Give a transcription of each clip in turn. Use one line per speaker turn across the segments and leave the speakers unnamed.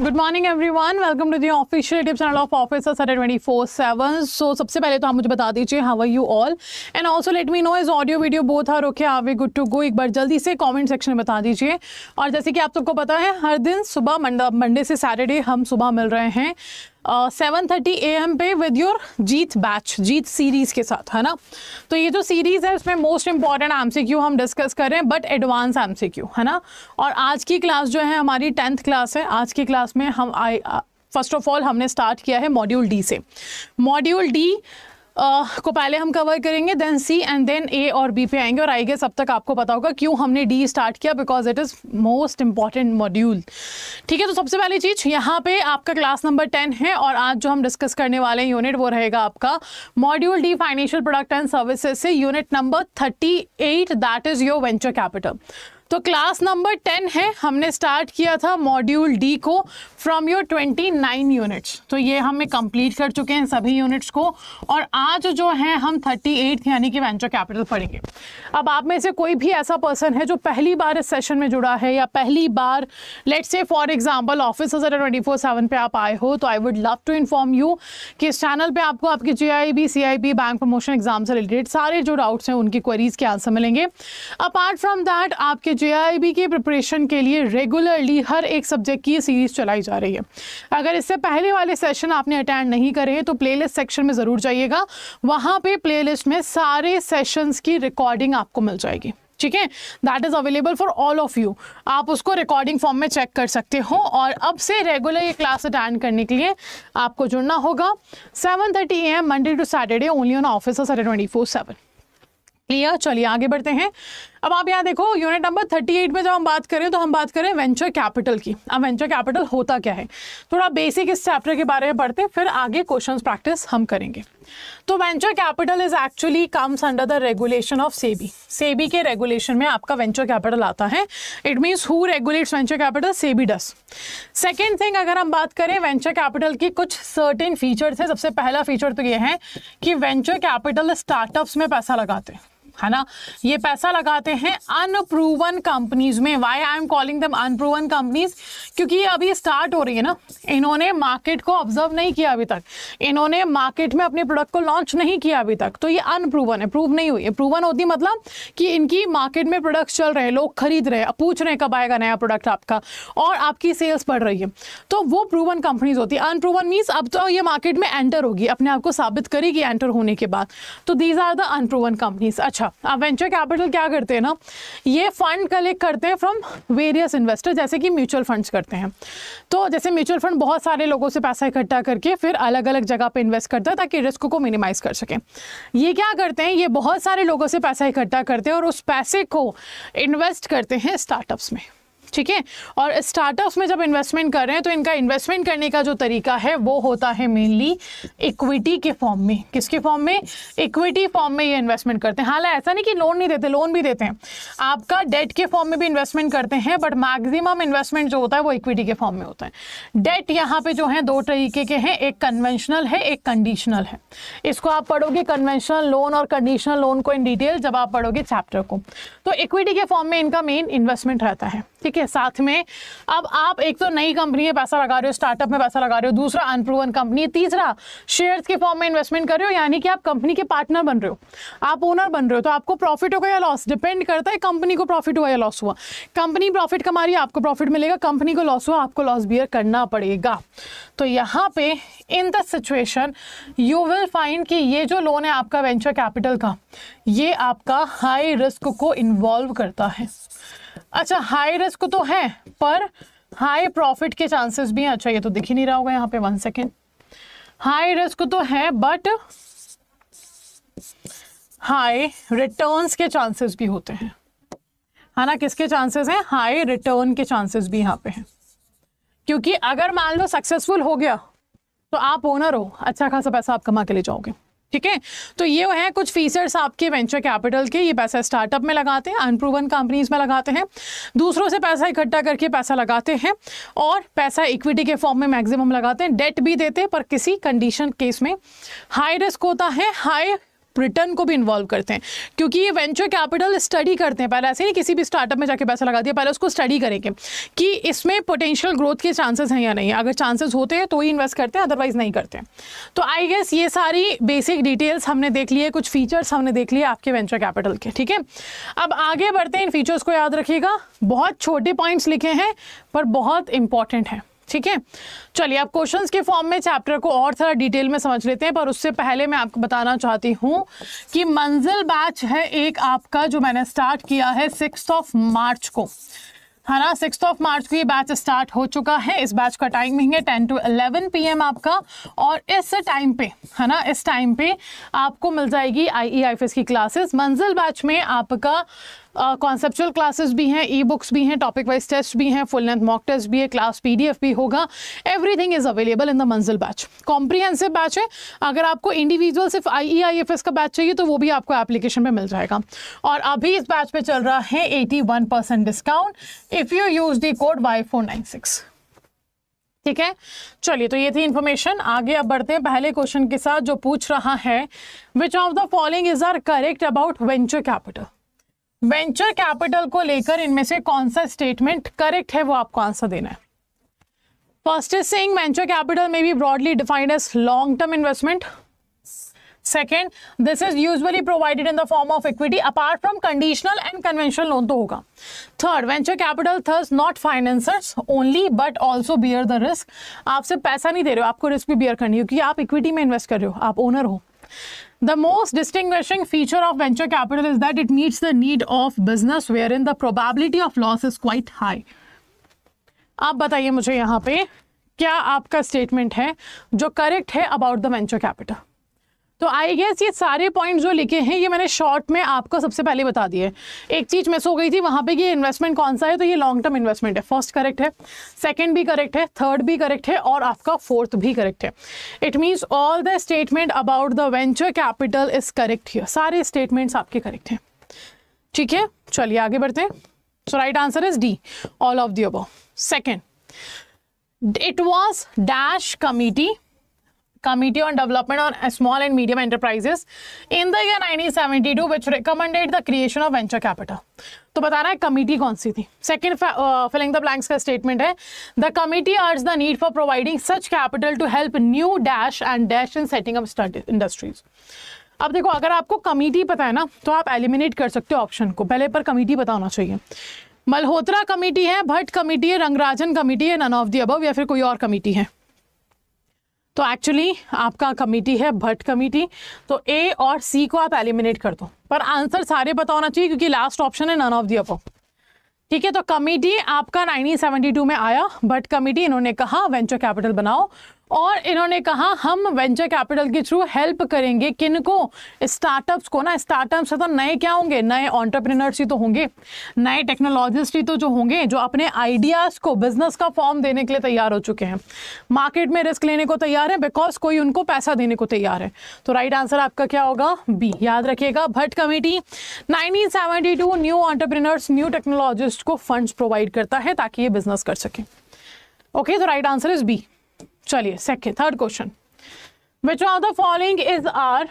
Good morning everyone welcome to the official tips and of officer twenty four seven so सबसे पहले तो आप मुझे बता दीजिए how are you all and also let me know is audio video both are okay are we good to go एक बार जल्दी से कॉमेंट सेक्शन में बता दीजिए और जैसे कि आप सबको पता है हर दिन सुबह मंडे से सैटरडे हम सुबह मिल रहे हैं सेवन थर्टी ए एम पे with your Jeet batch Jeet series के साथ है ना तो ये जो सीरीज़ है उसमें most important M C Q हम डिस्कस कर रहे हैं but advance M C Q है ना और आज की क्लास जो है हमारी टेंथ क्लास है आज की क्लास में हम आई फर्स्ट ऑफ ऑल हमने स्टार्ट किया है मॉड्यूल डी से मॉड्यूल डी को पहले हम कवर करेंगे then C and then A और बी पे आएंगे और आई गेस अब तक आपको पता होगा क्यों हमने डी स्टार्ट किया because it is most important module ठीक है तो सबसे पहली चीज़ यहाँ पे आपका क्लास नंबर टेन है और आज जो हम डिस्कस करने वाले हैं यूनिट वो रहेगा आपका module D financial product and services से unit number thirty eight that is your venture capital तो क्लास नंबर टेन है हमने स्टार्ट किया था मॉड्यूल डी को from your twenty nine units तो ये हमें कंप्लीट कर चुके हैं सभी यूनिट्स को और आज जो है हम थर्टी एट यानी कि वेंचर कैपिटल पढ़ेंगे अब आप में से कोई भी ऐसा पर्सन है जो पहली बार इस सेशन में जुड़ा है या पहली बार let's say for example office twenty four seven पर आप आए हो तो I would love to inform you कि इस चैनल पर आपको आपकी J I B C I B bank promotion exam से रिलेटेड सारे जो डाउट्स हैं उनकी क्वेरीज के आंसर मिलेंगे अपार्ट फ्रॉम दैट आपके जेआईबी के प्रिपरेशन के लिए रेगुलरली हर एक सब्जेक्ट की सीरीज़ चलाई जा रही है अगर इससे पहले वाले सेशन आपने अटेंड नहीं करे हैं तो प्लेलिस्ट सेक्शन में ज़रूर जाइएगा वहाँ पे प्लेलिस्ट में सारे सेशंस की रिकॉर्डिंग आपको मिल जाएगी ठीक है that is available for all of you आप उसको रिकॉर्डिंग फॉर्म में चेक कर सकते हो और अब से रेगुलर ये क्लास अटेंड करने के लिए आपको जुड़ना होगा seven thirty A M Monday to Saturday only on office twenty four seven clear चलिए आगे बढ़ते हैं अब आप यहाँ देखो यूनिट नंबर 38 में जब हम बात करें तो हम बात करें वेंचर कैपिटल की अब वेंचर कैपिटल होता क्या है थोड़ा बेसिक इस चैप्टर के बारे में पढ़ते हैं फिर आगे क्वेश्चंस प्रैक्टिस हम करेंगे तो venture capital is actually comes under the regulation of SEBI SEBI के रेगुलेशन में आपका वेंचर कैपिटल आता है it means who regulates venture capital SEBI does second thing अगर हम बात करें वेंचर कैपिटल की कुछ सर्टेन फीचर्स है सबसे पहला फीचर तो ये है कि वेंचर कैपिटल स्टार्टअप्स में पैसा लगाते हैं है ना ये पैसा लगाते हैं अनप्रूवन कंपनीज में why I am calling them unproven companies क्योंकि ये अभी स्टार्ट हो रही है ना इन्होंने मार्केट को ऑब्जर्व नहीं किया अभी तक इन्होंने मार्केट में अपने प्रोडक्ट को लॉन्च नहीं किया अभी तक तो ये अनप्रूवन है प्रूव नहीं हुई है प्रूवन होती मतलब कि इनकी मार्केट में प्रोडक्ट्स चल रहे हैं लोग खरीद रहे हैं पूछ रहे हैं कब आएगा नया प्रोडक्ट आपका और आपकी सेल्स बढ़ रही है तो वो प्रूवन कंपनीज होती है अनप्रूवन मीन्स अब तो ये मार्केट में एंटर होगी अपने आप को साबित करेगी एंटर होने के बाद तो these are the unproven companies अच्छा अच्छा आप वेंचर कैपिटल क्या करते हैं ना ये फंड कलेक्ट करते हैं फ्रॉम वेरियस इन्वेस्टर जैसे कि म्यूचुअल फंड्स करते हैं तो जैसे म्यूचुअल फंड बहुत सारे लोगों से पैसा इकट्ठा करके फिर अलग अलग जगह पर इन्वेस्ट करता है ताकि रिस्क को मिनिमाइज़ कर सकें ये क्या करते हैं ये बहुत सारे लोगों से पैसा इकट्ठा करते हैं और उस पैसे को इन्वेस्ट करते हैं स्टार्टअप्स में ठीक है और स्टार्टअप्स में जब इन्वेस्टमेंट कर रहे हैं तो इनका इन्वेस्टमेंट करने का जो तरीका है वो होता है मेनली इक्विटी के फॉर्म में किसके फॉर्म में इक्विटी फॉर्म में ये इन्वेस्टमेंट करते हैं हालांकि ऐसा नहीं कि लोन नहीं देते लोन भी देते हैं आपका डेट के फॉर्म में भी इन्वेस्टमेंट करते हैं बट मैक्सिमम इन्वेस्टमेंट जो होता है वो इक्विटी के फॉर्म में होता है डेट यहाँ पर जो है दो तरीके के हैं एक कन्वेंशनल है एक कंडीशनल है इसको आप पढ़ोगे कन्वेंशनल लोन और कंडीशनल लोन को इन डिटेल जब आप पढ़ोगे चैप्टर को तो इक्विटी के फॉर्म में इनका मेन इन्वेस्टमेंट रहता है ठीक है के साथ में अब आप एक तो नई कंपनी में पैसा लगा रहे हो स्टार्टअप में पैसा लगा रहे हो दूसरा अनप्रूवन कंपनी है तीसरा शेयर्स के फॉर्म में इन्वेस्टमेंट कर रहे हो यानी कि आप कंपनी के पार्टनर बन रहे हो आप ओनर बन रहे हो तो आपको प्रॉफिट होगा या लॉस डिपेंड करता है कंपनी को प्रॉफिट हुआ या लॉस हुआ कंपनी प्रॉफिट कमा रही है आपको प्रॉफिट मिलेगा कंपनी को लॉस हुआ आपको लॉस बियर करना पड़ेगा तो यहाँ पे in the situation you will find कि ये जो लोन है आपका वेंचर कैपिटल का ये आपका हाई रिस्क को इन्वॉल्व करता है अच्छा हाई रिस्क तो है पर हाई प्रॉफिट के चांसेस भी हैं अच्छा ये तो दिख ही नहीं रहा होगा यहाँ पे वन सेकेंड हाई रिस्क तो है बट हाई रिटर्न्स के चांसेस भी होते हैं है ना किसके चांसेस हैं हाई रिटर्न के चांसेस भी यहाँ पे हैं क्योंकि अगर मान लो सक्सेसफुल हो गया तो आप ओनर हो अच्छा खासा पैसा आप कमा के ले जाओगे ठीक है तो ये हैं कुछ फीचर्स आपके वेंचर कैपिटल के ये पैसा स्टार्टअप में लगाते हैं अनप्रूवन कंपनीज में लगाते हैं दूसरों से पैसा इकट्ठा करके पैसा लगाते हैं और पैसा इक्विटी के फॉर्म में मैक्सिमम लगाते हैं डेट भी देते हैं पर किसी कंडीशन केस में हाई रिस्क होता है हाई ब्रिटेन को भी इन्वॉल्व करते हैं क्योंकि ये वेंचर कैपिटल स्टडी करते हैं पहले ऐसे नहीं किसी भी स्टार्टअप में जाके पैसा लगा दिया पहले उसको स्टडी करेंगे कि इसमें पोटेंशियल ग्रोथ के चांसेस हैं या नहीं अगर चांसेस होते हैं तो ही इन्वेस्ट करते हैं अदरवाइज नहीं करते हैं तो आई गेस ये सारी बेसिक डिटेल्स हमने देख लिए कुछ फीचर्स हमने देख लिए आपके वेंचर कैपिटल के ठीक है अब आगे बढ़ते हैं इन फीचर्स को याद रखिएगा बहुत छोटे पॉइंट्स लिखे हैं पर बहुत इंपॉर्टेंट हैं ठीक है चलिए आप क्वेश्चंस के फॉर्म में चैप्टर को और थोड़ा डिटेल में समझ लेते हैं पर उससे पहले मैं आपको बताना चाहती हूँ कि मंजिल बैच है एक आपका जो मैंने स्टार्ट किया है सिक्स ऑफ मार्च को है ना सिक्स ऑफ मार्च को ये बैच स्टार्ट हो चुका है इस बैच का टाइम है टेन टू पी एम आपका और इस टाइम पे है ना इस टाइम पे आपको मिल जाएगी आई ई आई की क्लासेस मंजिल बैच में आपका कॉन्सेप्चुअल क्लासेस भी हैं ई बुक्स भी हैं टॉपिक वाइज टेस्ट भी हैं फुल लेंथ मॉक टेस्ट भी है क्लास पी भी होगा everything is available in the Manzil batch comprehensive batch है अगर आपको इंडिविजुअल सिर्फ I E I F S का बैच चाहिए तो वो भी आपको एप्लीकेशन पर मिल जाएगा और अभी इस बैच पर चल रहा है eighty one percent discount if you use the code Y ठीक है चलिए तो ये थी इन्फॉर्मेशन आगे अब बढ़ते हैं पहले क्वेश्चन के साथ जो पूछ रहा है which of the following is are correct about venture capital venture capital को लेकर इनमें से कौन सा स्टेटमेंट करेक्ट है वो आपको आंसर देना है first is saying venture capital में be broadly defined as long term investment second this is usually provided in the form of equity apart from conditional and conventional loan तो होगा third venture capital thus not financiers only but also bear the risk आप सिर्फ पैसा नहीं दे रहे हो आपको risk भी बियर करनी है क्योंकि आप इक्विटी में इन्वेस्ट कर रहे हो आप ओनर हो The most distinguishing feature of venture capital is that it meets the need of business wherein the probability of loss is quite high. आप बताइए मुझे यहाँ पे क्या आपका स्टेटमेंट है जो करेक्ट है अबाउट द वेंचर कैपिटल तो आई गेस ये सारे पॉइंट जो लिखे हैं ये मैंने शॉर्ट में आपको सबसे पहले बता दिए एक चीज़ मिस हो गई थी वहाँ पे कि इन्वेस्टमेंट कौन सा है तो ये लॉन्ग टर्म इन्वेस्टमेंट है फर्स्ट करेक्ट है सेकंड भी करेक्ट है थर्ड भी करेक्ट है और आपका फोर्थ भी करेक्ट है it means all the statement about the venture capital is correct ही सारे स्टेटमेंट्स आपके करेक्ट हैं ठीक है चलिए आगे बढ़ते हैं so right answer is D all of the above second it was dash committee Committee on Development on Small and Medium Enterprises in the year 1972 which recommended the creation of venture capital. तो बता रहा है committee कौन सी थी second filling the blanks का statement है the committee urge the need for providing such capital to help new dash and dash in setting up industries अब देखो अगर आपको कमेटी पता है ना तो आप एलिमिनेट कर सकते हो ऑप्शन को पहले पर कमेटी पता होना चाहिए मल्होत्रा कमेटी है भट्ट कमेटी है रंगराजन कमेटी है नन ऑफ दी अबव या फिर कोई और कमेटी है तो एक्चुअली आपका कमेटी है भट्ट कमेटी तो ए और सी को आप एलिमिनेट कर दो पर आंसर सारे बताना चाहिए क्योंकि लास्ट ऑप्शन है नन ऑफ दी अपो ठीक है तो कमेटी आपका 1972 में आया बट कमेटी इन्होंने कहा वेंचर कैपिटल बनाओ और इन्होंने कहा हम वेंचर कैपिटल के थ्रू हेल्प करेंगे किन को स्टार्टअप्स को ना स्टार्टअप्स तो नए क्या होंगे नए ऑन्टरप्रिनर्स ही तो होंगे नए टेक्नोलॉजिस्ट ही तो जो होंगे जो अपने आइडियाज़ को बिजनेस का फॉर्म देने के लिए तैयार हो चुके हैं मार्केट में रिस्क लेने को तैयार है बिकॉज कोई उनको पैसा देने को तैयार है तो राइट आंसर आपका क्या होगा बी याद रखिएगा Bhatt committee nineteen new entrepreneurs new technologist को फंड्स प्रोवाइड करता है ताकि ये बिजनेस कर सके ओके तो राइट आंसर इज बी चलिए second third question which of the following is are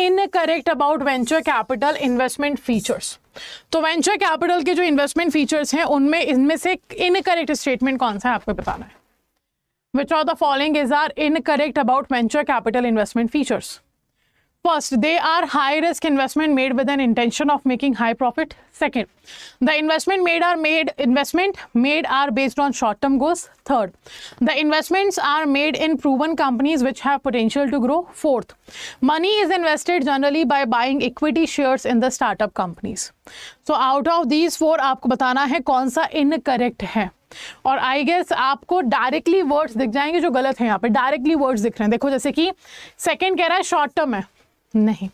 incorrect about venture capital investment features तो वेंचर कैपिटल के जो इन्वेस्टमेंट फीचर्स हैं उनमें इनमें से इन करेक्ट स्टेटमेंट कौन सा है आपको बताना है which of the following is are incorrect about venture capital investment features First, they are high risk investment made with an intention of making high profit. Second, the investment made are made investment made are based on short term goals. Third, the investments are made in proven companies which have potential to grow. Fourth, money is invested generally by buying equity shares in the startup companies. So out of these four आपको बताना है कौन सा incorrect है और I guess आपको directly words दिख जाएंगे जो गलत हैं यहाँ पे डायरेक्टली वर्ड्स दिख रहे हैं देखो जैसे कि सेकंड कह रहा है शॉर्ट टर्म है नहीं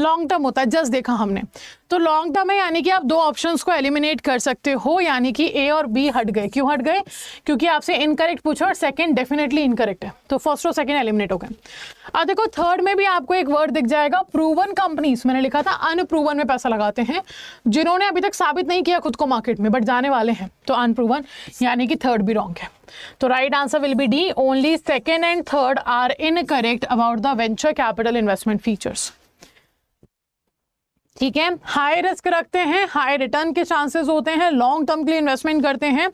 लॉन्ग टर्म होता है जस्ट देखा हमने तो लॉन्ग टर्म है यानी कि आप दो ऑप्शंस को एलिमिनेट कर सकते हो यानी कि ए और बी हट गए क्यों हट गए क्योंकि आपसे इनकरेक्ट पूछा और सेकंड डेफिनेटली इनकरेक्ट है तो फर्स्ट और सेकंड एलिमिनेट हो गए अब देखो थर्ड में भी आपको एक वर्ड दिख जाएगा प्रूवन कंपनीज मैंने लिखा था अनप्रूवन में पैसा लगाते हैं जिन्होंने अभी तक साबित नहीं किया खुद को मार्केट में बट जाने वाले हैं तो अनप्रूवन यानी कि थर्ड भी रॉन्ग है तो right answer will be D only second and third are incorrect about the venture capital investment features ठीक है हाई रिस्क रखते हैं हाई रिटर्न के चांसेस होते हैं लॉन्ग टर्म के लिए इन्वेस्टमेंट करते हैं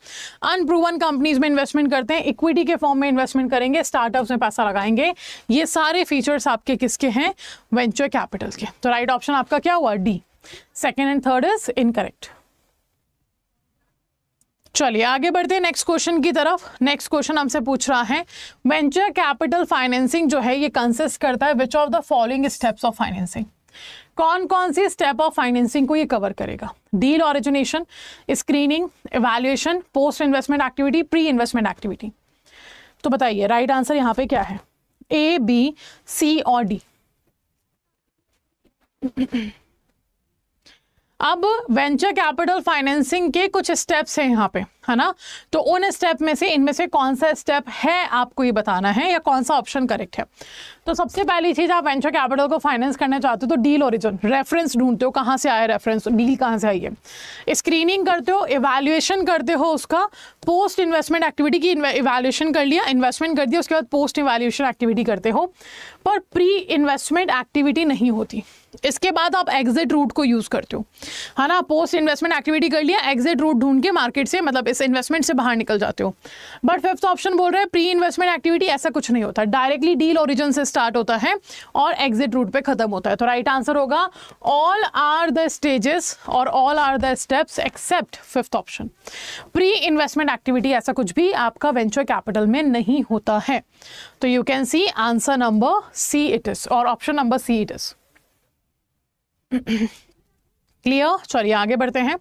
अनप्रूवन कंपनीज में इन्वेस्टमेंट करते हैं इक्विटी के फॉर्म में इन्वेस्टमेंट करेंगे स्टार्टअप्स में पैसा लगाएंगे ये सारे फीचर्स आपके किसके हैं वेंचर कैपिटल के तो राइट ऑप्शन आपका क्या हुआ D second and third is incorrect चलिए आगे बढ़ते हैं नेक्स्ट क्वेश्चन की तरफ नेक्स्ट क्वेश्चन हमसे पूछ रहा है वेंचर कैपिटल फाइनेंसिंग जो है ये कंसिस्ट करता है which of the following steps of financing कौन कौन सी स्टेप ऑफ फाइनेंसिंग को ये कवर करेगा deal origination screening evaluation post investment activity pre investment activity तो बताइए राइट आंसर यहाँ पे क्या है ए बी सी और डी अब वेंचर कैपिटल फाइनेंसिंग के कुछ स्टेप्स हैं यहाँ पे है ना तो उन स्टेप में से इनमें से कौन सा स्टेप है आपको ये बताना है या कौन सा ऑप्शन करेक्ट है तो सबसे पहली चीज़ आप वेंचर कैपिटल को फाइनेंस करना चाहते हो तो डील ओरिजिन रेफरेंस ढूंढते हो कहाँ से आया रेफरेंस डील कहाँ से आई है स्क्रीनिंग करते हो इवैल्यूएशन करते हो उसका पोस्ट इन्वेस्टमेंट एक्टिविटी की इवेल्युएशन कर लिया इन्वेस्टमेंट कर दिया उसके बाद पोस्ट इवेल्युएशन एक्टिविटी करते हो पर प्री इन्वेस्टमेंट एक्टिविटी नहीं होती इसके बाद आप एग्जिट रूट को यूज़ करते हो है ना पोस्ट इन्वेस्टमेंट एक्टिविटी कर लिया एग्जिट रूट ढूंढ के मार्केट से मतलब इस इन्वेस्टमेंट से बाहर निकल जाते हो बट फिफ्थ ऑप्शन बोल रहे हैं प्री इन्वेस्टमेंट एक्टिविटी ऐसा कुछ नहीं होता डायरेक्टली डील ओरिजिन से स्टार्ट होता है और एग्जिट रूट पर खत्म होता है तो राइट आंसर होगा ऑल आर द स्टेजेस और all are the steps except fifth option pre investment activity ऐसा कुछ भी आपका वेंचर कैपिटल में नहीं होता है तो you can see answer number C it is और option number C it is clear चलिए आगे बढ़ते हैं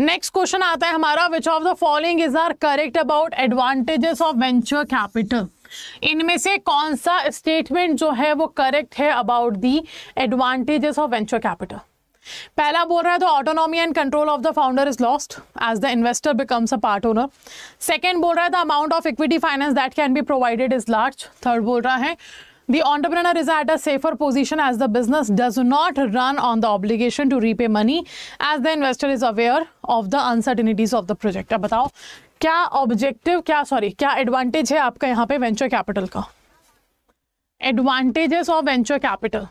नेक्स्ट क्वेश्चन आता है हमारा which of the following is are correct about advantages of venture capital इनमें से कौन सा स्टेटमेंट जो है वो करेक्ट है about the advantages of venture capital पहला बोल रहा है तो autonomy and control of the founder is lost as the investor becomes a part owner second बोल रहा है the amount of equity finance that can be provided is large third बोल रहा है The entrepreneur is at a safer position as the business does not run on the obligation to repay money as the investor is aware of the uncertainties of the project. अब बताओ क्या objective क्या sorry क्या advantage है आपका यहाँ पे venture capital का एडवांटेजेस ऑफ वेंचर कैपिटल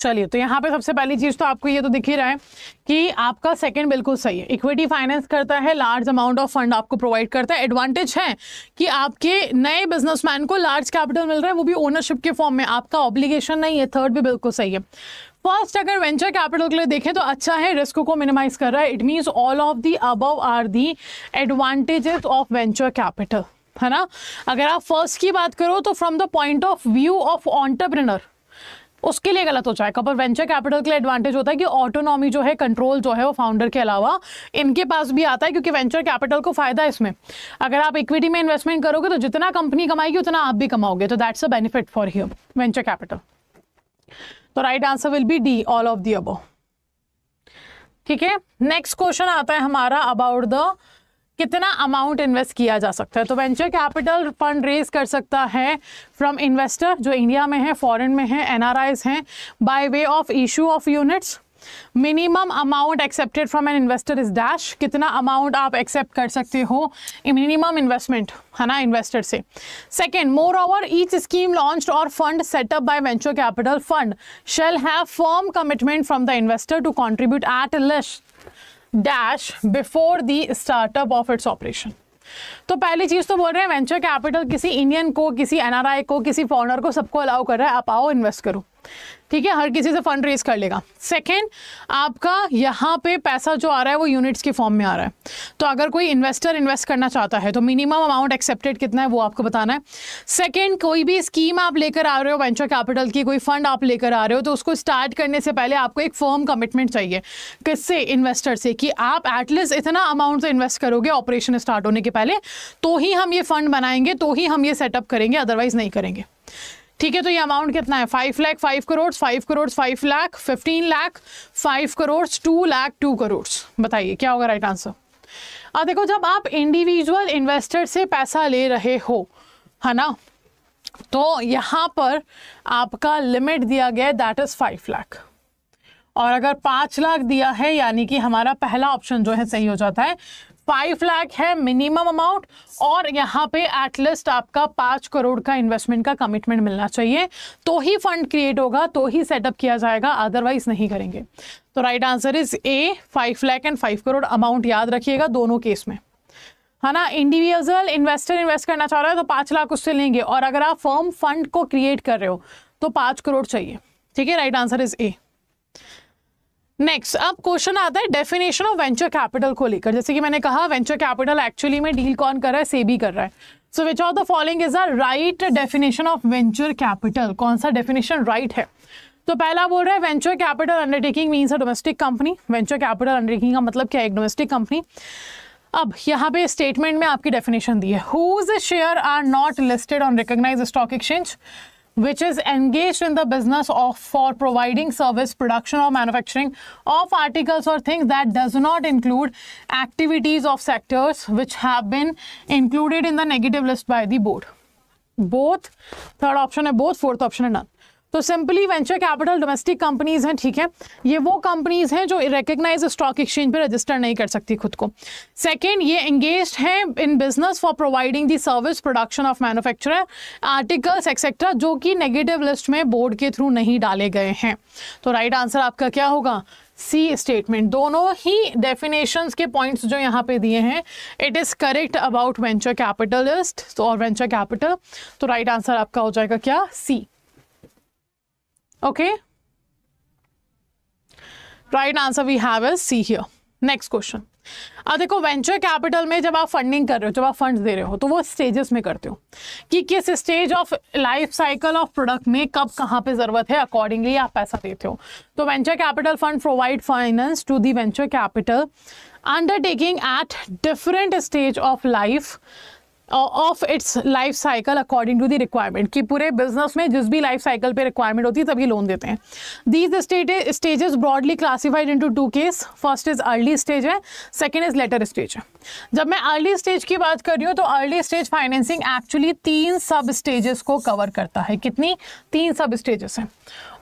चलिए तो यहाँ पे सबसे पहली चीज़ तो आपको ये तो दिख ही रहा है कि आपका सेकंड बिल्कुल सही है इक्विटी फाइनेंस करता है लार्ज अमाउंट ऑफ फंड आपको प्रोवाइड करता है एडवांटेज है कि आपके नए बिजनेसमैन को लार्ज कैपिटल मिल रहा है वो भी ओनरशिप के फॉर्म में आपका ऑब्लिगेशन नहीं है थर्ड भी बिल्कुल सही है फर्स्ट अगर वेंचर कैपिटल के लिए देखें तो अच्छा है रिस्क को मिनिमाइज कर रहा है it means all of the above are the advantages of venture capital है ना अगर आप फर्स्ट की बात करो तो from the point of view of entrepreneur उसके लिए गलत हो जाएगा पर वेंचर कैपिटल के लिए एडवांटेज होता है कि ऑटोनॉमी जो है कंट्रोल जो है वो फाउंडर के अलावा इनके पास भी आता है क्योंकि वेंचर कैपिटल को फायदा है इसमें अगर आप इक्विटी में इन्वेस्टमेंट करोगे तो जितना कंपनी कमाएगी उतना आप भी कमाओगे तो that's a benefit for here venture capital तो right answer will be D all of the above ठीक है नेक्स्ट क्वेश्चन आता है हमारा अबाउट द कितना अमाउंट इन्वेस्ट किया जा सकता है तो वेंचर कैपिटल फंड रेज कर सकता है फ्रॉम इन्वेस्टर जो इंडिया में है फॉरेन में है एनआरआईज हैं by way of issue of units minimum amount accepted from an investor is dash कितना अमाउंट आप एक्सेप्ट कर सकते हो मिनिमम इन्वेस्टमेंट है ना इन्वेस्टर से second more over each scheme launch और fund setup by venture capital fund shall have firm commitment from the investor to contribute at least dash before the startup of its operation तो पहली चीज़ तो बोल रहे हैं venture capital किसी Indian को किसी एनआरआई को किसी फॉरनर को सबको अलाउ कर रहा है आप आओ इन्वेस्ट करो ठीक है हर किसी से फंड रेज कर लेगा सेकेंड आपका यहाँ पे पैसा जो आ रहा है वो यूनिट्स के फॉर्म में आ रहा है तो अगर कोई इन्वेस्टर इन्वेस्ट करना चाहता है तो मिनिमम अमाउंट एक्सेप्टेड कितना है वो आपको बताना है सेकेंड कोई भी स्कीम आप लेकर आ रहे हो वेंचर कैपिटल की कोई फंड आप लेकर आ रहे हो तो उसको स्टार्ट करने से पहले आपको एक फर्म कमिटमेंट चाहिए किससे इन्वेस्टर से कि आप एटलीस्ट इतना अमाउंट से इन्वेस्ट करोगे ऑपरेशन स्टार्ट होने के पहले तो ही हम ये फंड बनाएंगे तो ही हम ये सेटअप करेंगे अदरवाइज नहीं करेंगे ठीक है तो ये अमाउंट कितना है five lakh five crore five crore five lakh fifteen lakh five crore two lakh two crore बताइए क्या होगा राइट आंसर अब देखो जब आप इंडिविजुअल इन्वेस्टर से पैसा ले रहे हो है ना तो यहाँ पर आपका लिमिट दिया गया दैट इज़ फाइव लाख और अगर पांच लाख दिया है यानी कि हमारा पहला ऑप्शन जो है सही हो जाता है फाइव लाख है मिनिमम अमाउंट और यहाँ पे एटलीस्ट आपका पाँच करोड़ का इन्वेस्टमेंट का कमिटमेंट मिलना चाहिए तो ही फंड क्रिएट होगा तो ही सेटअप किया जाएगा अदरवाइज नहीं करेंगे तो right answer is A five lakh and five crore amount याद रखिएगा दोनों केस में है ना इंडिविजुअल इन्वेस्टर इन्वेस्ट करना चाह रहा है तो पाँच लाख उससे लेंगे और अगर आप फर्म फंड को क्रिएट कर रहे हो तो पाँच करोड़ चाहिए ठीक है right answer is A next अब क्वेश्चन आता है डेफिनेशन ऑफ वेंचर कैपिटल को लेकर जैसे कि मैंने कहा वेंचर कैपिटल एक्चुअली में डील कौन कर रहा है सेबी कर रहा है so which of the following is the right definition of venture capital कौन सा डेफिनेशन राइट right है तो पहला बोल रहा है venture capital undertaking means a domestic company venture capital undertaking का मतलब क्या है एक डोमेस्टिक कंपनी अब यहाँ पे स्टेटमेंट में आपकी डेफिनेशन दी है whose share are not listed on recognise stock exchange which is engaged in the business of for providing service, production or manufacturing of articles or things that does not include activities of sectors which have been included in the negative list by the board. Both, third option and both, fourth option are none. तो simply venture capital domestic companies हैं ठीक है ये वो companies हैं जो recognise stock exchange पे register नहीं कर सकती खुद को सेकंड ये एंगेज हैं in business for providing the service production of manufacturer articles etcetera जो कि नेगेटिव लिस्ट में बोर्ड के थ्रू नहीं डाले गए हैं तो राइट right आंसर आपका क्या होगा सी स्टेटमेंट दोनों ही डेफिनेशंस के पॉइंट्स जो यहाँ पे दिए हैं it is correct about venture capitalist और वेंचर कैपिटल तो राइट right आंसर आपका हो जाएगा क्या C Okay? Right answer we have is C here next question अब देखो वेंचर कैपिटल में जब आप फंडिंग कर रहे हो जब आप फंड्स दे रहे हो तो वो स्टेजेस में करते हो कि किस stage of life cycle of product में कब कहाँ पे ज़रूरत है अकॉर्डिंगली आप पैसा देते हो तो venture capital fund provide finance to the venture capital undertaking at different stage of life of its life cycle according to the requirement कि पूरे बिजनेस में जिस भी लाइफ साइकिल पे रिक्वायरमेंट होती है तभी लोन देते हैं these stages broadly classified into two case first is early stage है सेकेंड इज लेटर स्टेज है जब मैं अर्ली स्टेज की बात कर रही हूँ तो अर्ली स्टेज फाइनेंसिंग एक्चुअली तीन सब स्टेजेस को कवर करता है कितनी तीन सब स्टेजेस हैं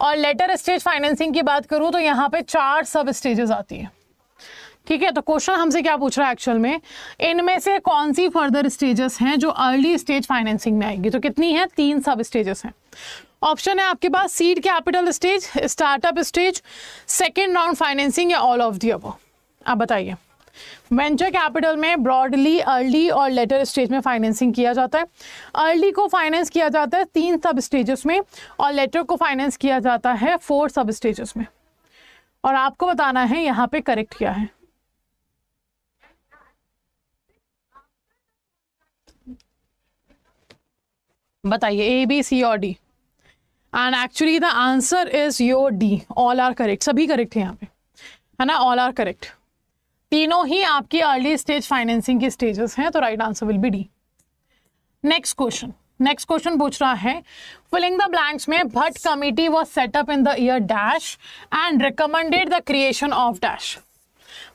और लेटर स्टेज फाइनेंसिंग की बात करूँ तो यहाँ पे चार सब स्टेजेस आती हैं ठीक है तो क्वेश्चन हमसे क्या पूछ रहा है एक्चुअल में इनमें से कौन सी फर्दर स्टेजेस हैं जो अर्ली स्टेज फाइनेंसिंग में आएगी तो कितनी है तीन सब स्टेजेस हैं ऑप्शन है आपके पास seed capital stage startup stage second round financing या ऑल ऑफ दी अब आप बताइए वेंचर कैपिटल में ब्रॉडली अर्ली और लेटर स्टेज में फाइनेंसिंग किया जाता है अर्ली को फाइनेंस किया जाता है तीन सब स्टेजेस में और लेटर को फाइनेंस किया जाता है फोर सब स्टेजेस में और आपको बताना है यहाँ पे करेक्ट क्या है बताइए ए बी सी और D and actually the answer is your D all are correct सभी करेक्ट है यहाँ पे है ना ऑल आर करेक्ट तीनों ही आपकी अर्ली स्टेज फाइनेंसिंग की स्टेजेस हैं तो right answer will be D next question next question पूछ रहा है फिलिंग द ब्लैंक्स में Bhatt committee was set up in the year dash and recommended the creation of dash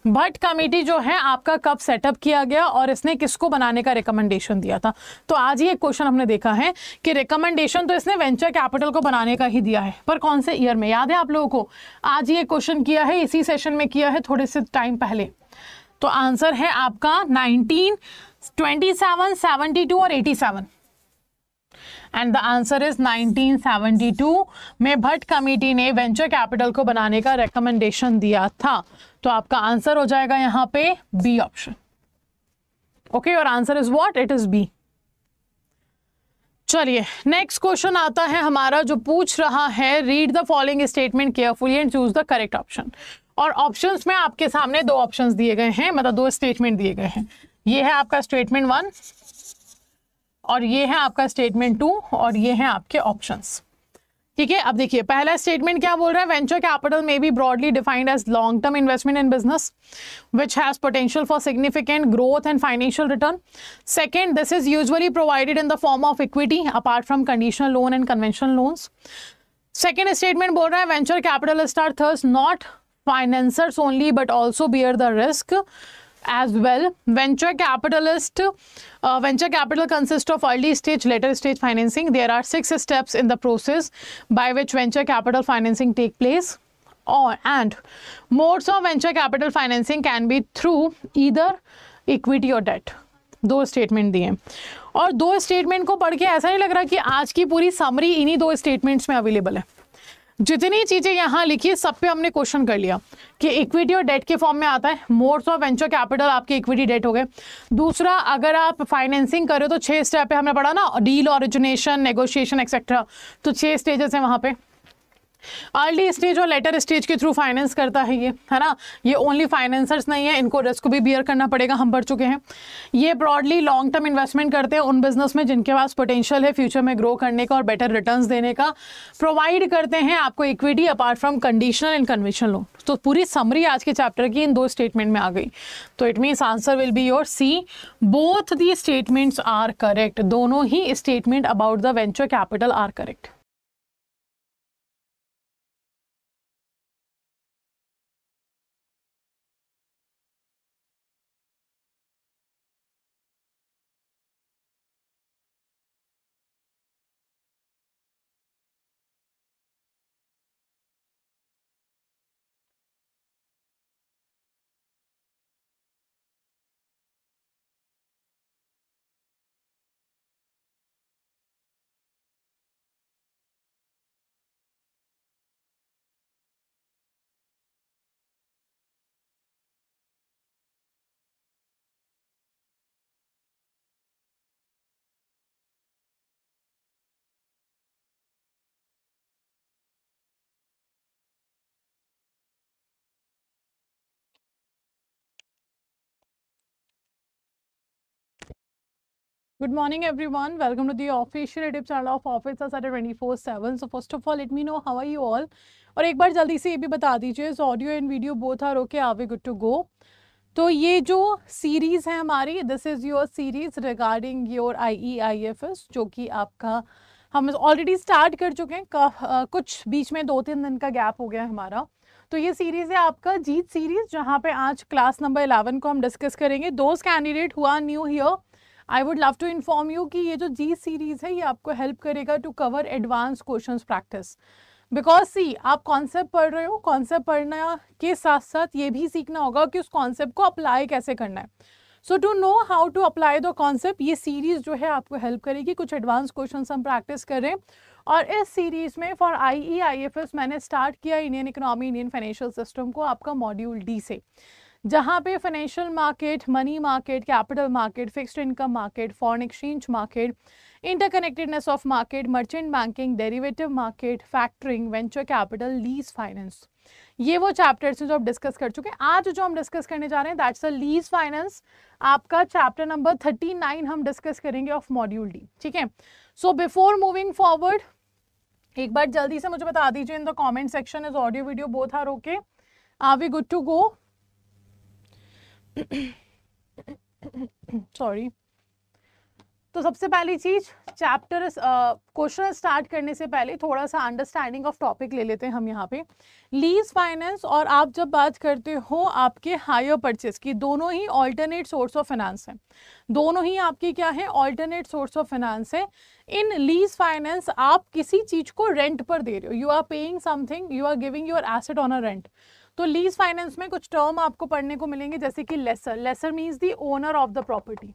Bhatt committee जो है आपका कब सेटअप किया गया और इसने किसको बनाने का रिकमेंडेशन दिया था तो आज ये क्वेश्चन हमने देखा है कि रिकमेंडेशन तो इसने वेंचर कैपिटल को बनाने का ही दिया है पर कौन से ईयर में याद है आप लोगों को आज ये क्वेश्चन किया है इसी सेशन में किया है थोड़े से टाइम पहले तो आंसर है आपका nineteen twenty seven seventy two और eighty seven and the answer is 1972 में भट्ट कमेटी ने वेंचर कैपिटल को बनाने का रिकमेंडेशन दिया था तो आपका आंसर हो जाएगा यहां पे बी ऑप्शन ओके और answer is what it is B चलिए नेक्स्ट क्वेश्चन आता है हमारा जो पूछ रहा है read the following statement carefully and choose the correct option और ऑप्शंस में आपके सामने दो ऑप्शंस दिए गए हैं मतलब दो स्टेटमेंट दिए गए हैं ये है आपका स्टेटमेंट वन और ये है आपका स्टेटमेंट टू और ये है आपके ऑप्शंस ठीक है अब देखिए पहला स्टेटमेंट क्या बोल रहा है venture capital may be broadly defined as long term investment in business which has potential for significant growth and financial return second this is usually provided in the form of equity apart from conditional loan and conventional loans second statement बोल रहा है venture capital स्टार थर्स not financiers only but also bear the risk as well. Venture capitalist, uh, venture capital consists of early stage, later stage financing. There are six steps in the process by which venture capital financing take place. Or, and modes of venture capital financing can be through either equity or debt. दो statement दिए और दो statement को पढ़ के ऐसा नहीं लग रहा कि आज की पूरी समरी इन्हीं दो स्टेटमेंट्स में अवेलेबल है जितनी चीज़ें यहाँ लिखी है सब पे हमने क्वेश्चन कर लिया कि इक्विटी और डेट के फॉर्म में आता है मोड्स ऑफ वेंचर कैपिटल आपके इक्विटी डेट हो गए दूसरा अगर आप फाइनेंसिंग करो तो छः स्टेप पे हमने पढ़ा ना डील ऑरिजिनेशन नेगोशिएशन एक्सेट्रा तो छः स्टेजेस हैं वहाँ पे अर्ली स्टेज और लेटर स्टेज के थ्रू फाइनेंस करता है ये है ना ये ओनली फाइनेंसर्स नहीं है इनको रिस्क भी बियर करना पड़ेगा हम बढ़ चुके हैं ये ब्रॉडली लॉन्ग टर्म इन्वेस्टमेंट करते हैं उन बिजनेस में जिनके पास पोटेंशियल है फ्यूचर में ग्रो करने का और बेटर रिटर्न देने का प्रोवाइड करते हैं आपको equity apart from conditional and conventional loan तो पूरी समरी आज के चैप्टर की इन दो स्टेटमेंट में आ गई तो it means answer will be your C both the statements are correct दोनों ही statement about the venture capital are correct Good morning, everyone. Welcome to the official YouTube channel of Office at 24/7. So first of all, let me know how are you all. और एक बार जल्दी से ये भी बता दीजिए audio and video both are okay are we good to go तो ये जो सीरीज़ है हमारी this is your series regarding your I E I F S जो कि आपका हम ऑलरेडी स्टार्ट कर चुके हैं आ, कुछ बीच में दो तीन दिन का गैप हो गया हमारा तो ये सीरीज़ है आपका जीत सीरीज़ जहाँ पे आज क्लास नंबर इलेवन को हम डिस्कस करेंगे those candidate who are new here I would love to inform you कि ये जो जी सीरीज़ है ये आपको हेल्प करेगा to cover advance question practice because see आप कॉन्सेप्ट पढ़ रहे हो कॉन्सेप्ट पढ़ना के साथ साथ ये भी सीखना होगा कि उस कॉन्सेप्ट को अप्लाई कैसे करना है so to know how to apply the concept ये सीरीज़ जो है आपको हेल्प करेगी कुछ एडवांस क्वेश्चन हम प्रैक्टिस कर रहे हैं और इस सीरीज़ में for I E I F S मैंने स्टार्ट किया Indian economy Indian financial system को आपका मॉड्यूल डी से जहाँ पे financial market money market capital market fixed income market foreign exchange market interconnectedness of market merchant banking derivative market factoring venture capital lease finance ये वो chapters हैं जो आप डिस्कस कर चुके हैं आज जो हम डिस्कस करने जा रहे हैं दैट्स अ लीज फाइनेंस आपका चैप्टर नंबर थर्टी नाइन हम डिस्कस करेंगे ऑफ मॉड्यूल डी ठीक है सो बिफोर मूविंग फॉरवर्ड एक बार जल्दी से मुझे बता दीजिए in the comment section is audio video both are okay are we good to go sorry तो सबसे पहली चीज चैप्टर क्वेश्चन स्टार्ट करने से पहले थोड़ा सा अंडरस्टैंडिंग ऑफ टॉपिक ले लेते हैं हम यहाँ पे लीज फाइनेंस और आप जब बात करते हो आपके हायर परचेस की दोनों ही ऑल्टरनेट सोर्स ऑफ फाइनेंस हैं दोनों ही आपके क्या है ऑल्टरनेट सोर्स ऑफ फाइनेंस है इन लीज फाइनेंस आप किसी चीज को रेंट पर दे रहे हो you are paying something you are giving your asset on a rent तो लीज फाइनेंस में कुछ टर्म आपको पढ़ने को मिलेंगे जैसे कि lessor lessor means the owner of the property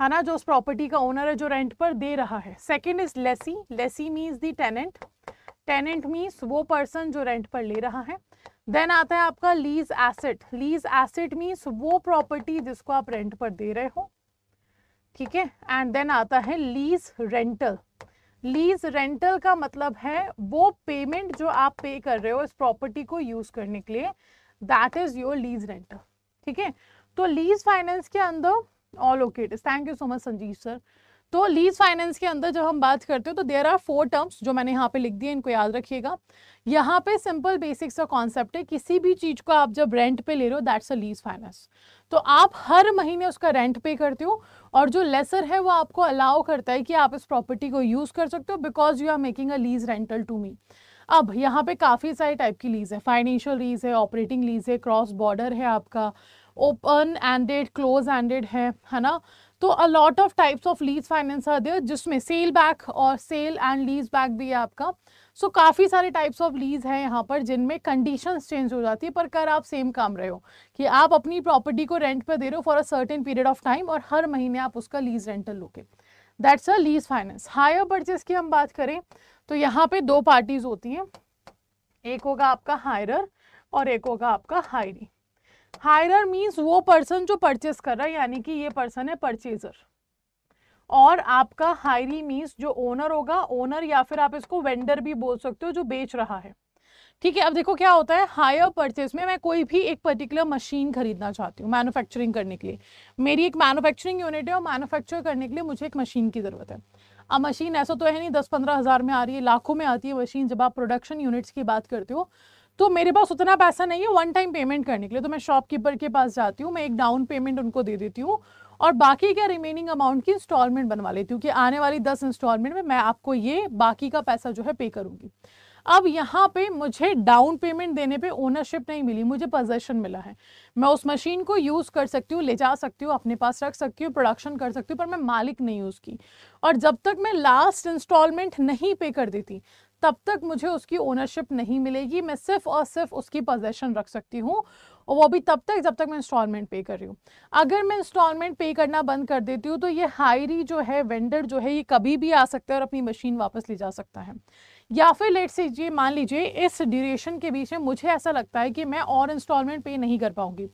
है ना जो उस प्रॉपर्टी का ओनर है जो रेंट पर दे रहा है second is lessee lessee means the tenant tenant means वो पर्सन जो रेंट पर ले रहा है देन आता है आपका lease asset lease asset means वो प्रॉपर्टी जिसको आप रेंट पर दे रहे हो ठीक है एंड देन आता है लीज रेंटल लीज रेंटल का मतलब है वो पेमेंट जो आप पे कर रहे हो इस प्रॉपर्टी को यूज करने के लिए that is your lease rental ठीक है तो लीज फाइनेंस के अंदर all okay thank you so much Sanjeev sir तो लीज फाइनेंस के अंदर जब हम बात करते हो तो देर आर फोर टर्म्स जो मैंने यहाँ पे लिख दिए इनको याद रखिएगा यहाँ पे सिंपल बेसिक्स का कॉन्सेप्ट है किसी भी चीज़ को आप जब रेंट पे ले रहे हो दैट्स अ लीज फाइनेंस तो आप हर महीने उसका रेंट पे करते हो और जो लेसर है वो आपको अलाउ करता है कि आप इस प्रॉपर्टी को यूज़ कर सकते हो because you are making a lease rental to me अब यहाँ पे काफ़ी सारे टाइप की लीज है फाइनेंशियल लीज है ऑपरेटिंग लीज है क्रॉस बॉर्डर है आपका ओपन एंडेड क्लोज एंडेड है है ना तो a lot of types of lease finance are there जिसमें सेल बैक और सेल एंड लीज बैक भी है आपका सो so, काफ़ी सारे टाइप्स ऑफ लीज हैं यहाँ पर जिनमें कंडीशंस चेंज हो जाती है पर कर आप सेम काम रहे हो कि आप अपनी प्रॉपर्टी को रेंट पर दे रहे हो for a certain period of time और हर महीने आप उसका लीज रेंटल लोके that's a lease finance hire purchase की हम बात करें तो यहाँ पे दो पार्टीज होती हैं एक होगा आपका हायरर और एक होगा आपका हायरी हायरर मीन्स वो पर्सन जो परचेस कर रहा है यानी कि ये पर्सन है परचेजर और आपका हायरी मीन्स जो ओनर होगा ओनर या फिर आप इसको वेंडर भी बोल सकते हो जो बेच रहा है ठीक है अब देखो क्या होता है हायर परचेज में मैं कोई भी एक पर्टिकुलर मशीन खरीदना चाहती हूँ मैन्युफैक्चरिंग करने के लिए मेरी एक मैन्युफैक्चरिंग यूनिट है और मैन्युफैक्चर करने के लिए मुझे एक मशीन की ज़रूरत है अब मशीन ऐसा तो है नहीं दस पंद्रह हज़ार में आ रही है लाखों में आती है मशीन जब आप प्रोडक्शन यूनिट्स की बात करते हो तो मेरे पास उतना पैसा नहीं है वन टाइम पेमेंट करने के लिए तो मैं शॉपकीपर के पास जाती हूँ मैं एक डाउन पेमेंट उनको दे देती हूँ और बाकी के रिमेनिंग अमाउंट की इंस्टॉलमेंट बनवा लेती हूँ कि आने वाली दस इंस्टॉलमेंट में मैं आपको ये बाकी का पैसा जो है पे करूँगी अब यहाँ पे मुझे डाउन पेमेंट देने पे ओनरशिप नहीं मिली मुझे पोजेशन मिला है मैं उस मशीन को यूज़ कर सकती हूँ ले जा सकती हूँ अपने पास रख सकती हूँ प्रोडक्शन कर सकती हूँ पर मैं मालिक नहीं हूँ उसकी और जब तक मैं लास्ट इंस्टॉलमेंट नहीं पे कर देती तब तक मुझे उसकी ओनरशिप नहीं मिलेगी मैं सिर्फ और सिर्फ उसकी पोजेशन रख सकती हूँ और वो भी तब तक जब तक मैं इंस्टॉलमेंट पे कर रही हूँ अगर मैं इंस्टॉलमेंट पे करना बंद कर देती हूँ तो ये हायरी जो है वेंडर जो है ये कभी भी आ सकता है और अपनी मशीन वापस ले जा सकता है या फिर लेट सीजिए मान लीजिए इस ड्यूरेशन के बीच में मुझे ऐसा लगता है कि मैं और इंस्टॉलमेंट पे नहीं कर पाऊंगी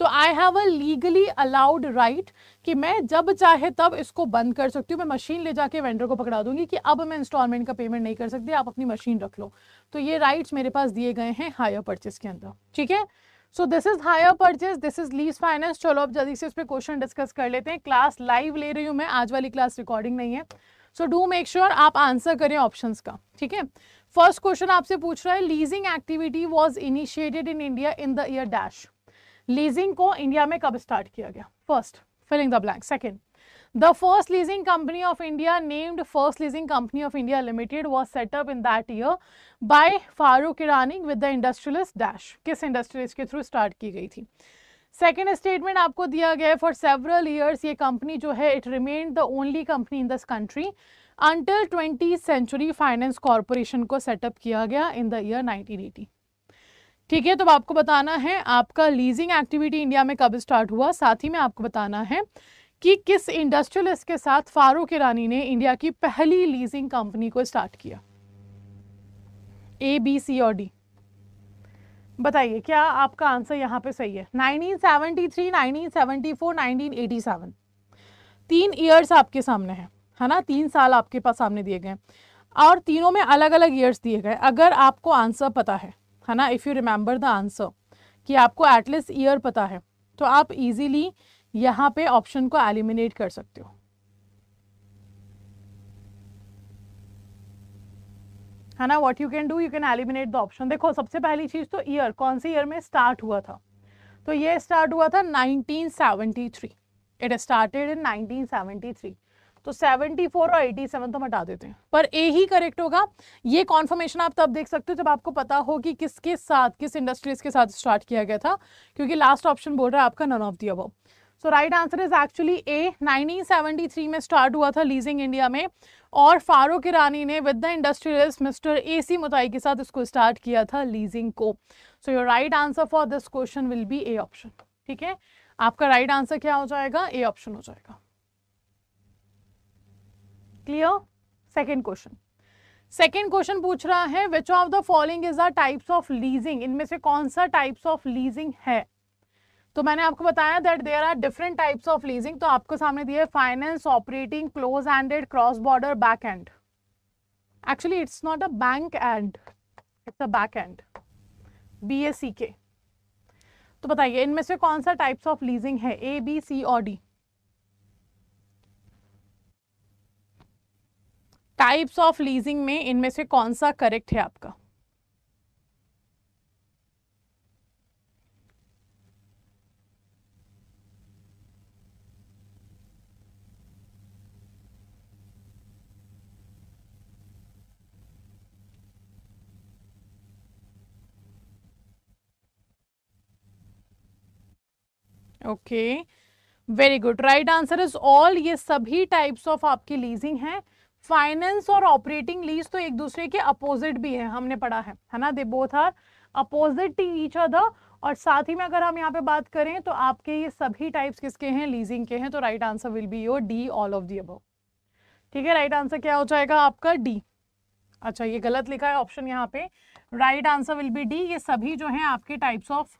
तो I have a legally allowed right कि मैं जब चाहे तब इसको बंद कर सकती हूँ मैं मशीन ले जाके वेंडर को पकड़ा दूंगी कि अब मैं इंस्टॉलमेंट का पेमेंट नहीं कर सकती आप अपनी मशीन रख लो तो ये राइट्स मेरे पास दिए गए हैं हायर परचेस के अंदर ठीक है so this is hire purchase this is lease finance चलो अब जल्दी से उस पर क्वेश्चन डिस्कस कर लेते हैं क्लास लाइव ले रही हूँ मैं आज वाली क्लास रिकॉर्डिंग नहीं है सो डू मेक श्योर आप आंसर करें ऑप्शन का ठीक है फर्स्ट क्वेश्चन आपसे पूछ रहा है leasing activity was initiated in India in the year dash leasing को इंडिया में कब स्टार्ट किया गया first filling the blank second the first leasing company of India named first leasing company of India limited was set up in that year by Farooq Irani with the industrialist dash किस industries के through start की गई थी second statement आपको दिया गया for several years ये company जो है it remain the only company in this country until twenty century finance corporation को सेटअप किया गया in the year nineteen eighty ठीक है तो आपको बताना है आपका लीजिंग एक्टिविटी इंडिया में कब स्टार्ट हुआ साथ ही में आपको बताना है कि किस इंडस्ट्रियलिस्ट के साथ फारूक ईरानी ने इंडिया की पहली लीजिंग कंपनी को स्टार्ट किया ए बी सी और डी बताइए क्या आपका आंसर यहाँ पे सही है 1973, 1974, 1987 तीन ईयर्स आपके सामने हैं है ना तीन साल आपके पास सामने दिए गए और तीनों में अलग अलग ईयर्स दिए गए अगर आपको आंसर पता है है ना if you remember the answer कि आपको एटलीस्ट ईयर पता है तो आप इजीली यहाँ पे ऑप्शन को एलिमिनेट कर सकते हो है ना what you can do you can eliminate the option देखो सबसे पहली चीज़ तो ईयर कौन से ईयर में स्टार्ट हुआ था तो ये स्टार्ट हुआ था 1973 इट स्टार्टेड इन 1973 तो 74 और 87 तो हटा देते हैं पर ए ही करेक्ट होगा ये कॉन्फर्मेशन आप तब देख सकते हो जब आपको पता हो कि किसके साथ किस इंडस्ट्रीज के साथ स्टार्ट किया गया था क्योंकि लास्ट ऑप्शन बोल रहा है आपका नन ऑफ दी अब so right answer is actually A 1973 में स्टार्ट हुआ था लीजिंग इंडिया में और फारूक ईरानी ने with the industrialist mister A C Muthiah के साथ इसको स्टार्ट किया था लीजिंग को so your right answer for this question will be A option ठीक है आपका राइट right आंसर क्या हो जाएगा ए ऑप्शन हो जाएगा clear second question second question पूछ रहा है which of the following is the types of leasing इनमें से कौन सा टाइप्स ऑफ लीजिंग है तो मैंने आपको बताया that there are different types of leasing तो आपको सामने दिए finance operating close handed cross border back and actually it's not a bank and it's a back and B K तो बताइए इनमें से कौन सा टाइप्स ऑफ लीजिंग है ए बी सी और डी टाइप्स ऑफ लीजिंग में इनमें से कौन सा करेक्ट है आपका okay very good right answer is all ये सभी टाइप्स ऑफ आपकी लीजिंग है फाइनेंस और ऑपरेटिंग लीज तो एक दूसरे के अपोजिट भी है हमने पढ़ा है है ना they both are opposite each other और साथ ही में अगर हम यहाँ पे बात करें तो आपके ये सभी टाइप्स किसके हैं लीजिंग के हैं तो right answer will be your D all of the above ठीक है राइट आंसर क्या हो जाएगा आपका डी अच्छा ये गलत लिखा है ऑप्शन यहाँ पे right answer will be D ये सभी जो हैं आपके टाइप्स ऑफ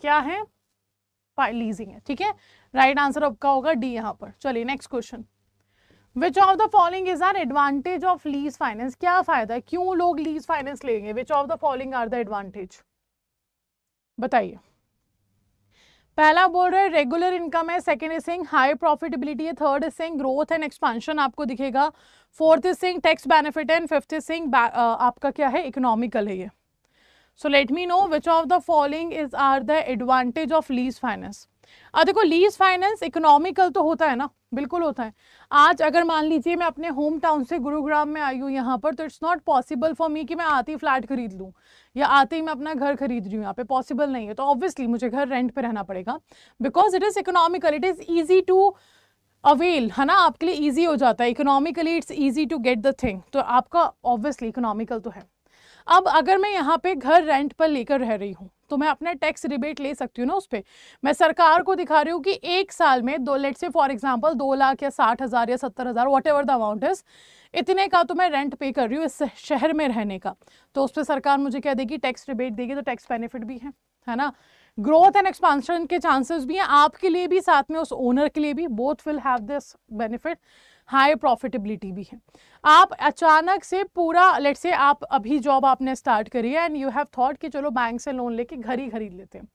क्या है लीजिंग है ठीक है राइट आंसर आपका होगा डी यहाँ पर चलिए next question which of the following is are advantage of lease finance क्या फायदा है क्यों लोग लीज फाइनेंस लेंगे which of the following are the advantage बताइए पहला बोल रहे रेगुलर इनकम है second is saying high profitability है third is saying growth and expansion आपको दिखेगा fourth is saying tax benefit and fifth is saying आपका क्या है इकोनॉमिकल है ये so let me no which of the following is are the advantage of lease finance अब देखो lease finance economical तो होता है ना बिल्कुल होता है आज अगर मान लीजिए मैं अपने होम टाउन से गुरुग्राम में आई हूँ यहाँ पर तो it's not possible for me कि मैं आते ही फ्लैट खरीद लूँ या आते ही मैं अपना घर खरीद रही हूँ यहाँ पे पॉसिबल नहीं है तो ऑब्वियसली मुझे घर रेंट पे रहना पड़ेगा because it is economical it is easy to avail है ना आपके लिए ईजी हो जाता है economically it's easy to get the thing तो आपका ऑब्वियसली इकोनॉमिकल तो है अब अगर मैं यहाँ पे घर रेंट पर लेकर रह रही हूँ तो मैं अपना टैक्स रिबेट ले सकती हूँ ना उस पर मैं सरकार को दिखा रही हूँ कि एक साल में दो लेट से फॉर एग्जाम्पल दो लाख या साठ हज़ार या सत्तर हज़ार whatever the amount is इतने का तो मैं रेंट पे कर रही हूँ इस शहर में रहने का तो उस पर सरकार मुझे क्या देगी टैक्स रिबेट देगी तो टैक्स बेनिफिट भी है है ना ग्रोथ एंड एक्सपांशन के चांसेस भी हैं आपके लिए भी साथ में उस ओनर के लिए भी both will have this benefit high profitability भी है आप अचानक से पूरा लेट से आप अभी जॉब आपने स्टार्ट करी है एंड यू हैव थॉट कि चलो बैंक से लोन लेके घर ही खरीद लेते हैं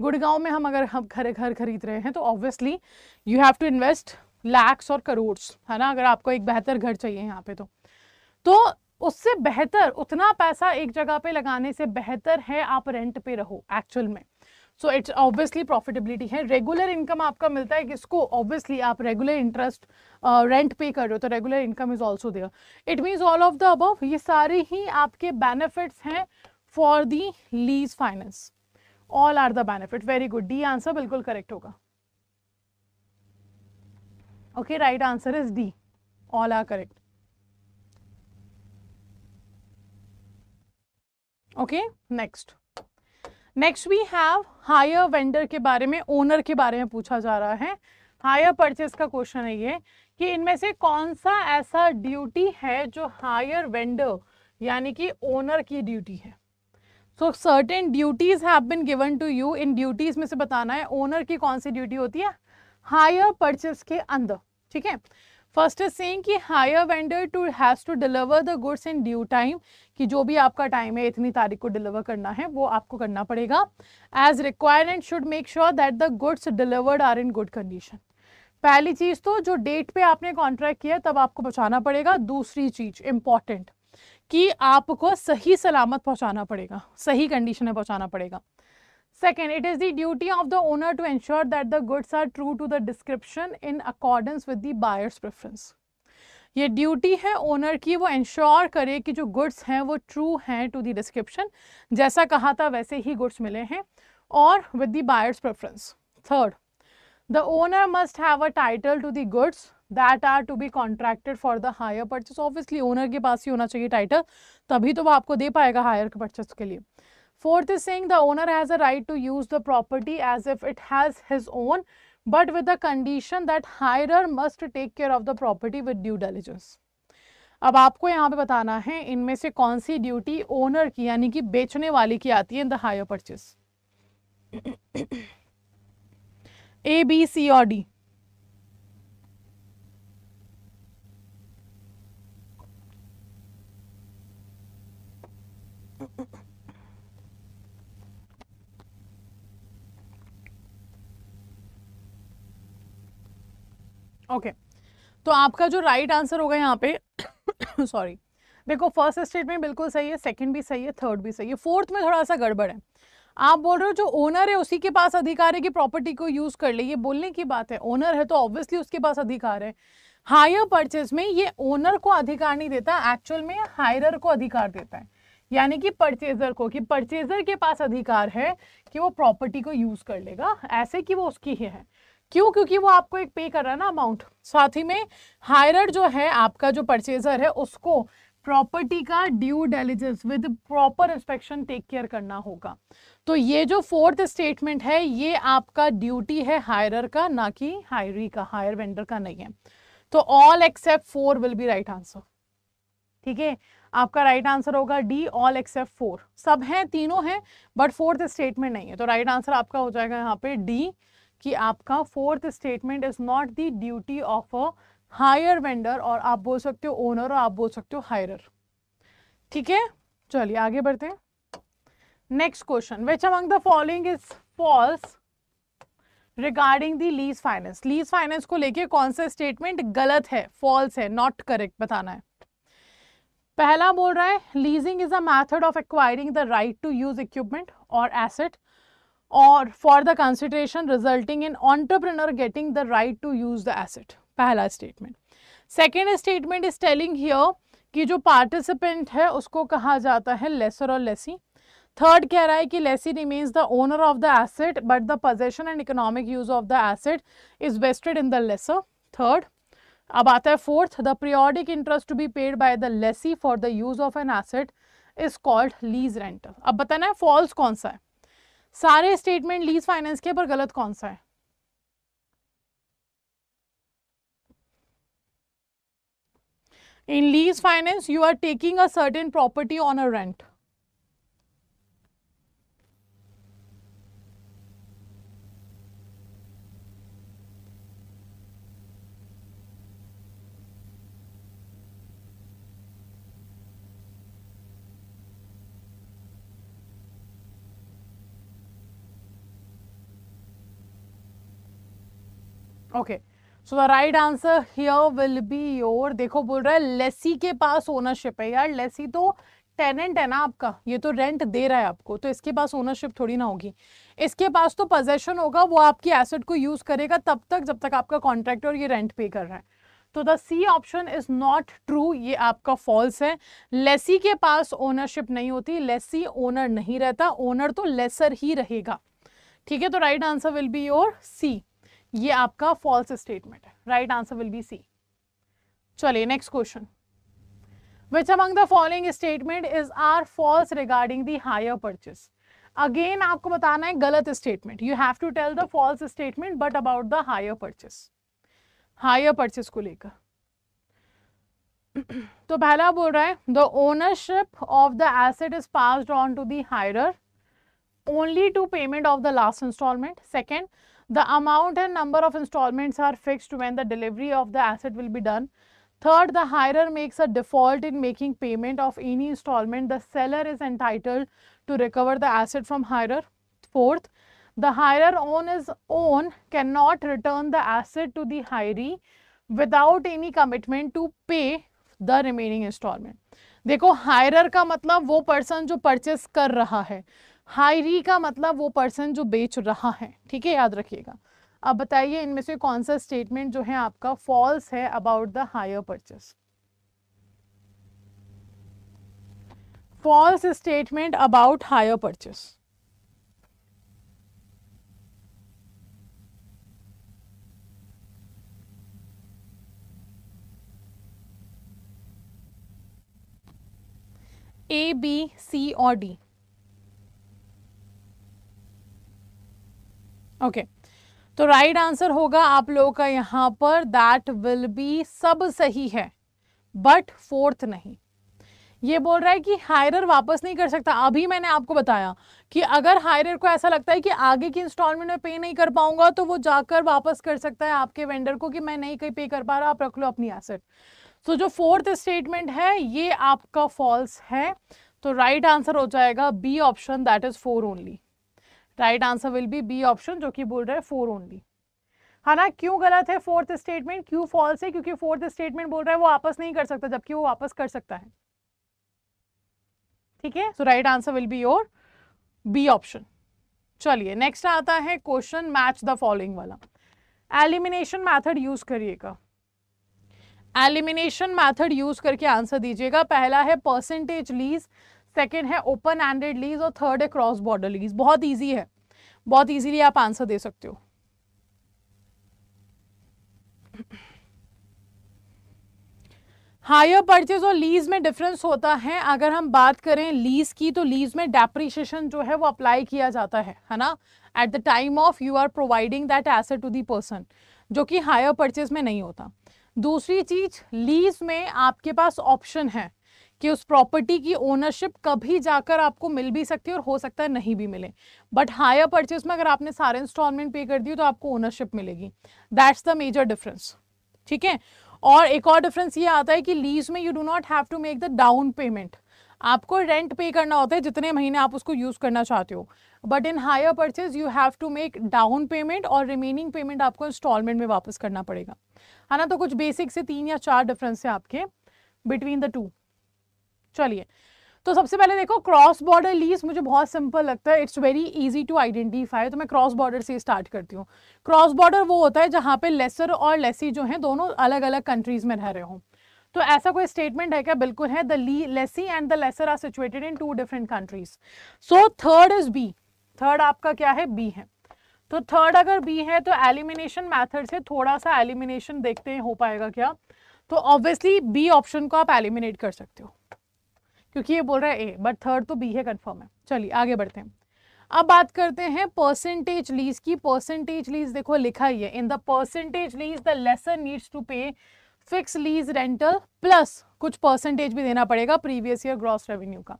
गुड़गांव में हम अगर हम घर घर खरीद रहे हैं तो obviously you have to invest lakhs और करोड़ है ना अगर आपको एक बेहतर घर चाहिए यहाँ पे तो तो उससे बेहतर उतना पैसा एक जगह पे लगाने से बेहतर है आप रेंट पे रहो एक्चुअल में सो इट्स ऑब्वियसली प्रॉफिटेबिलिटी है रेगुलर इनकम आपका मिलता है किसको ऑब्वियसली आप रेगुलर इंटरेस्ट रेंट पे कर रहे हो तो regular income is also there it means all of the above ये सारे ही आपके बेनिफिट्स हैं for the lease finance all are the benefit very good D answer बिल्कुल करेक्ट होगा okay right answer is D all are correct okay next next we have hire vendor के बारे में ओनर के बारे में पूछा जा रहा है हायर परचेज का क्वेश्चन है ये कि इनमें से कौन सा ऐसा ड्यूटी है जो हायर वेंडर यानी कि ओनर की ड्यूटी है so certain duties have been given to you in duties में से बताना है ओनर की कौन सी ड्यूटी होती है हायर परचेज के अंदर ठीक है फर्स्ट इज सेइंग कि hire vendor to has to deliver the goods in due time कि जो भी आपका टाइम है इतनी तारीख को डिलीवर करना है वो आपको करना पड़ेगा as requirement and should make sure that the goods delivered are in good condition पहली चीज़ तो जो डेट पे आपने कॉन्ट्रैक्ट किया तब आपको पहुँचाना पड़ेगा दूसरी चीज़ इम्पॉर्टेंट कि आपको सही सलामत पहुंचाना पड़ेगा सही कंडीशन में पहुंचाना पड़ेगा Second, it is the duty of the owner to ensure that the goods are true to the description in accordance with the buyer's preference. ये ड्यूटी है ओनर की वो इंश्योर करे कि जो गुड्स हैं वो ट्रू हैं टू द डिस्क्रिप्शन जैसा कहा था वैसे ही गुड्स मिले हैं और with the buyer's preference third the owner must have a title to the goods that are to be contracted for the hire purchase obviously owner के पास ही होना चाहिए टाइटल तभी तो वो आपको दे पाएगा हायर परचेस के लिए Fourth is saying the owner has a right to use the property as if it has his own, but with the condition that hirer must take care of the property with due diligence. अब आपको यहाँ पे बताना है इनमें से कौन सी duty owner की यानी कि बेचने वाले की आती है in the hire purchase A B C और डी ओके तो आपका जो राइट आंसर होगा यहाँ पे सॉरी देखो फर्स्ट स्टेटमेंट बिल्कुल सही है सेकंड भी सही है थर्ड भी सही है फोर्थ में थोड़ा सा गड़बड़ है आप बोल रहे हो जो ओनर है उसी के पास अधिकार है कि प्रॉपर्टी को यूज़ कर ले ये बोलने की बात है ओनर है तो ऑब्वियसली उसके पास अधिकार है हायर परचेज में ये ओनर को अधिकार नहीं देता एक्चुअल में हायरर को अधिकार देता है यानी कि परचेजर को कि परचेजर के पास अधिकार है कि वो प्रॉपर्टी को यूज़ कर लेगा ऐसे कि वो उसकी ही है क्यों क्योंकि वो आपको एक पे कर रहा है ना अमाउंट साथ ही में हायर जो है आपका जो परचेजर है उसको प्रॉपर्टी का due diligence with proper inspection take care करना होगा तो ये जो फोर्थ स्टेटमेंट है ये आपका ड्यूटी है हायर का ना कि हायरी का हायर वेंडर का नहीं है तो all except four will be right answer ठीक है आपका राइट right आंसर होगा डी ऑल एक्सेप्ट फोर सब हैं तीनों हैं बट फोर्थ स्टेटमेंट नहीं है तो राइट right आंसर आपका हो जाएगा यहाँ पे डी कि आपका fourth statement is not the duty of a hire vendor और आप बोल सकते हो ओनर और आप बोल सकते हो हायर ठीक है चलिए आगे बढ़ते हैं next question which among the following is false regarding the lease finance lease finance को लेके कौन सा स्टेटमेंट गलत है फॉल्स है नॉट करेक्ट बताना है पहला बोल रहा है leasing is a method of acquiring the right to use equipment और एसेट और for the consideration resulting in entrepreneur getting the right to use the asset पहला statement second statement is telling here कि जो participant है उसको कहा जाता है लेसर और लेसी थर्ड कह रहा है कि lessee remains the owner of the asset but the possession and economic use of the asset is vested in the lessor third अब आता है fourth the periodic interest to be paid by the lessee for the use of an asset is called lease rental अब बताना है false कौन सा है सारे स्टेटमेंट लीज फाइनेंस के पर गलत कौन सा है in lease finance you are taking a certain property on a rent okay so the right answer here will be your देखो बोल रहा है लेसी के पास ओनरशिप है यार लेसी तो टेनेंट है ना आपका ये तो रेंट दे रहा है आपको तो इसके पास ओनरशिप थोड़ी ना होगी इसके पास तो पोजेशन होगा वो आपकी एसेट को यूज़ करेगा तब तक जब तक आपका कॉन्ट्रैक्ट और ये रेंट पे कर रहा है तो the C option is not true ये आपका फॉल्स है लेसी के पास ओनरशिप नहीं होती लेसी ओनर नहीं रहता ओनर तो लेसर ही रहेगा ठीक है तो right answer will be your C ये आपका फॉल्स स्टेटमेंट है right answer will be C चलिए next question which among the following statement is are false regarding the hire purchase again आपको बताना है गलत statement you have to tell the false statement but about the hire purchase hire purchase को लेकर तो पहला बोल रहा है the ownership of the asset is pass on to their only to payment of the last installment. Second, the amount and number of installments are fixed when the delivery of the asset will be done. Third, the hirer makes a default in making payment of any installment. The seller is entitled to recover the asset from hirer. Fourth, the hirer on his own cannot return the asset to the hiree without any commitment to pay the remaining installment. देखो हायरर का मतलब वो person जो purchase कर रहा है हायरी का मतलब वो पर्सन जो बेच रहा है ठीक है याद रखिएगा अब बताइए इनमें से कौन सा स्टेटमेंट जो है आपका फॉल्स है about the hire purchase false statement about hire purchase A B C और डी ओके तो राइट आंसर होगा आप लोगों का यहाँ पर दैट विल बी सब सही है बट फोर्थ नहीं ये बोल रहा है कि हायरर वापस नहीं कर सकता अभी मैंने आपको बताया कि अगर हायरर को ऐसा लगता है कि आगे की इंस्टॉलमेंट में पे नहीं कर पाऊंगा तो वो जाकर वापस कर सकता है आपके वेंडर को कि मैं नहीं कहीं पे कर पा रहा आप रख लो अपनी एसेट सो जो फोर्थ स्टेटमेंट है ये आपका फॉल्स है तो राइट right आंसर हो जाएगा B option that is four only right answer will be B option जो कि बोल रहा है फोर ओनली है ना क्यों गलत है फोर्थ स्टेटमेंट क्यों फॉल्स है क्योंकि फोर्थ स्टेटमेंट बोल रहा है वो वापस नहीं कर सकता जबकि वो वापस कर सकता है ठीक है so right answer will be your B option चलिए नेक्स्ट आता है क्वेश्चन मैच द फॉलोइंग वाला एलिमिनेशन मैथड यूज करिएगा एलिमिनेशन मैथड यूज करके आंसर दीजिएगा पहला है परसेंटेज लीज सेकेंड है ओपन हैंडेड लीज और थर्ड है क्रॉस बॉर्डर लीज बहुत ईजी है बहुत ईजीली आप आंसर दे सकते हो हायर परचेज और लीज में डिफरेंस होता है अगर हम बात करें लीज की तो लीज में डेप्रीशिएशन जो है वो अप्लाई किया जाता है है ना at the time of you are providing that asset to the person जो कि हायर परचेज में नहीं होता दूसरी चीज लीज में आपके पास ऑप्शन है कि उस प्रॉपर्टी की ओनरशिप कभी जाकर आपको मिल भी सकती है और हो सकता है नहीं भी मिले बट हायर परचेज में अगर आपने सारे इंस्टॉलमेंट पे कर दिए तो आपको ओनरशिप मिलेगी दैट्स द मेजर डिफरेंस ठीक है और एक और डिफरेंस ये आता है कि लीज में you do not have to make the down payment आपको रेंट पे करना होता है जितने महीने आप उसको यूज़ करना चाहते हो but in hire purchase you have to make down payment और रिमेनिंग पेमेंट आपको इंस्टॉलमेंट में वापस करना पड़ेगा है ना तो कुछ बेसिक से तीन या चार डिफरेंस है आपके बिटवीन द टू चलिए तो सबसे पहले देखो क्रॉस बॉर्डर लीज मुझे बहुत सिंपल लगता है it's very easy to identify तो मैं क्रॉस बॉर्डर से स्टार्ट करती हूँ क्रॉस बॉर्डर वो होता है जहाँ पे लेसर और लेसी जो हैं दोनों अलग अलग कंट्रीज में रह रहे हों तो ऐसा कोई स्टेटमेंट है क्या बिल्कुल है the lessee and the lessor are situated in two different countries so third is B third आपका क्या है बी है तो थर्ड अगर बी है तो एलिमिनेशन मैथड से थोड़ा सा एलिमिनेशन देखते हैं हो पाएगा क्या तो ऑब्वियसली बी ऑप्शन को आप एलिमिनेट कर सकते हो क्योंकि ये बोल रहा है ए बट थर्ड तो बी है कन्फर्म है चलिए आगे बढ़ते हैं अब बात करते हैं परसेंटेज लीज की परसेंटेज लीज देखो लिखा ही है in the percentage lease the lessor needs to pay fix lease rental plus कुछ परसेंटेज भी देना पड़ेगा प्रीवियस ईयर ग्रॉस रेवेन्यू का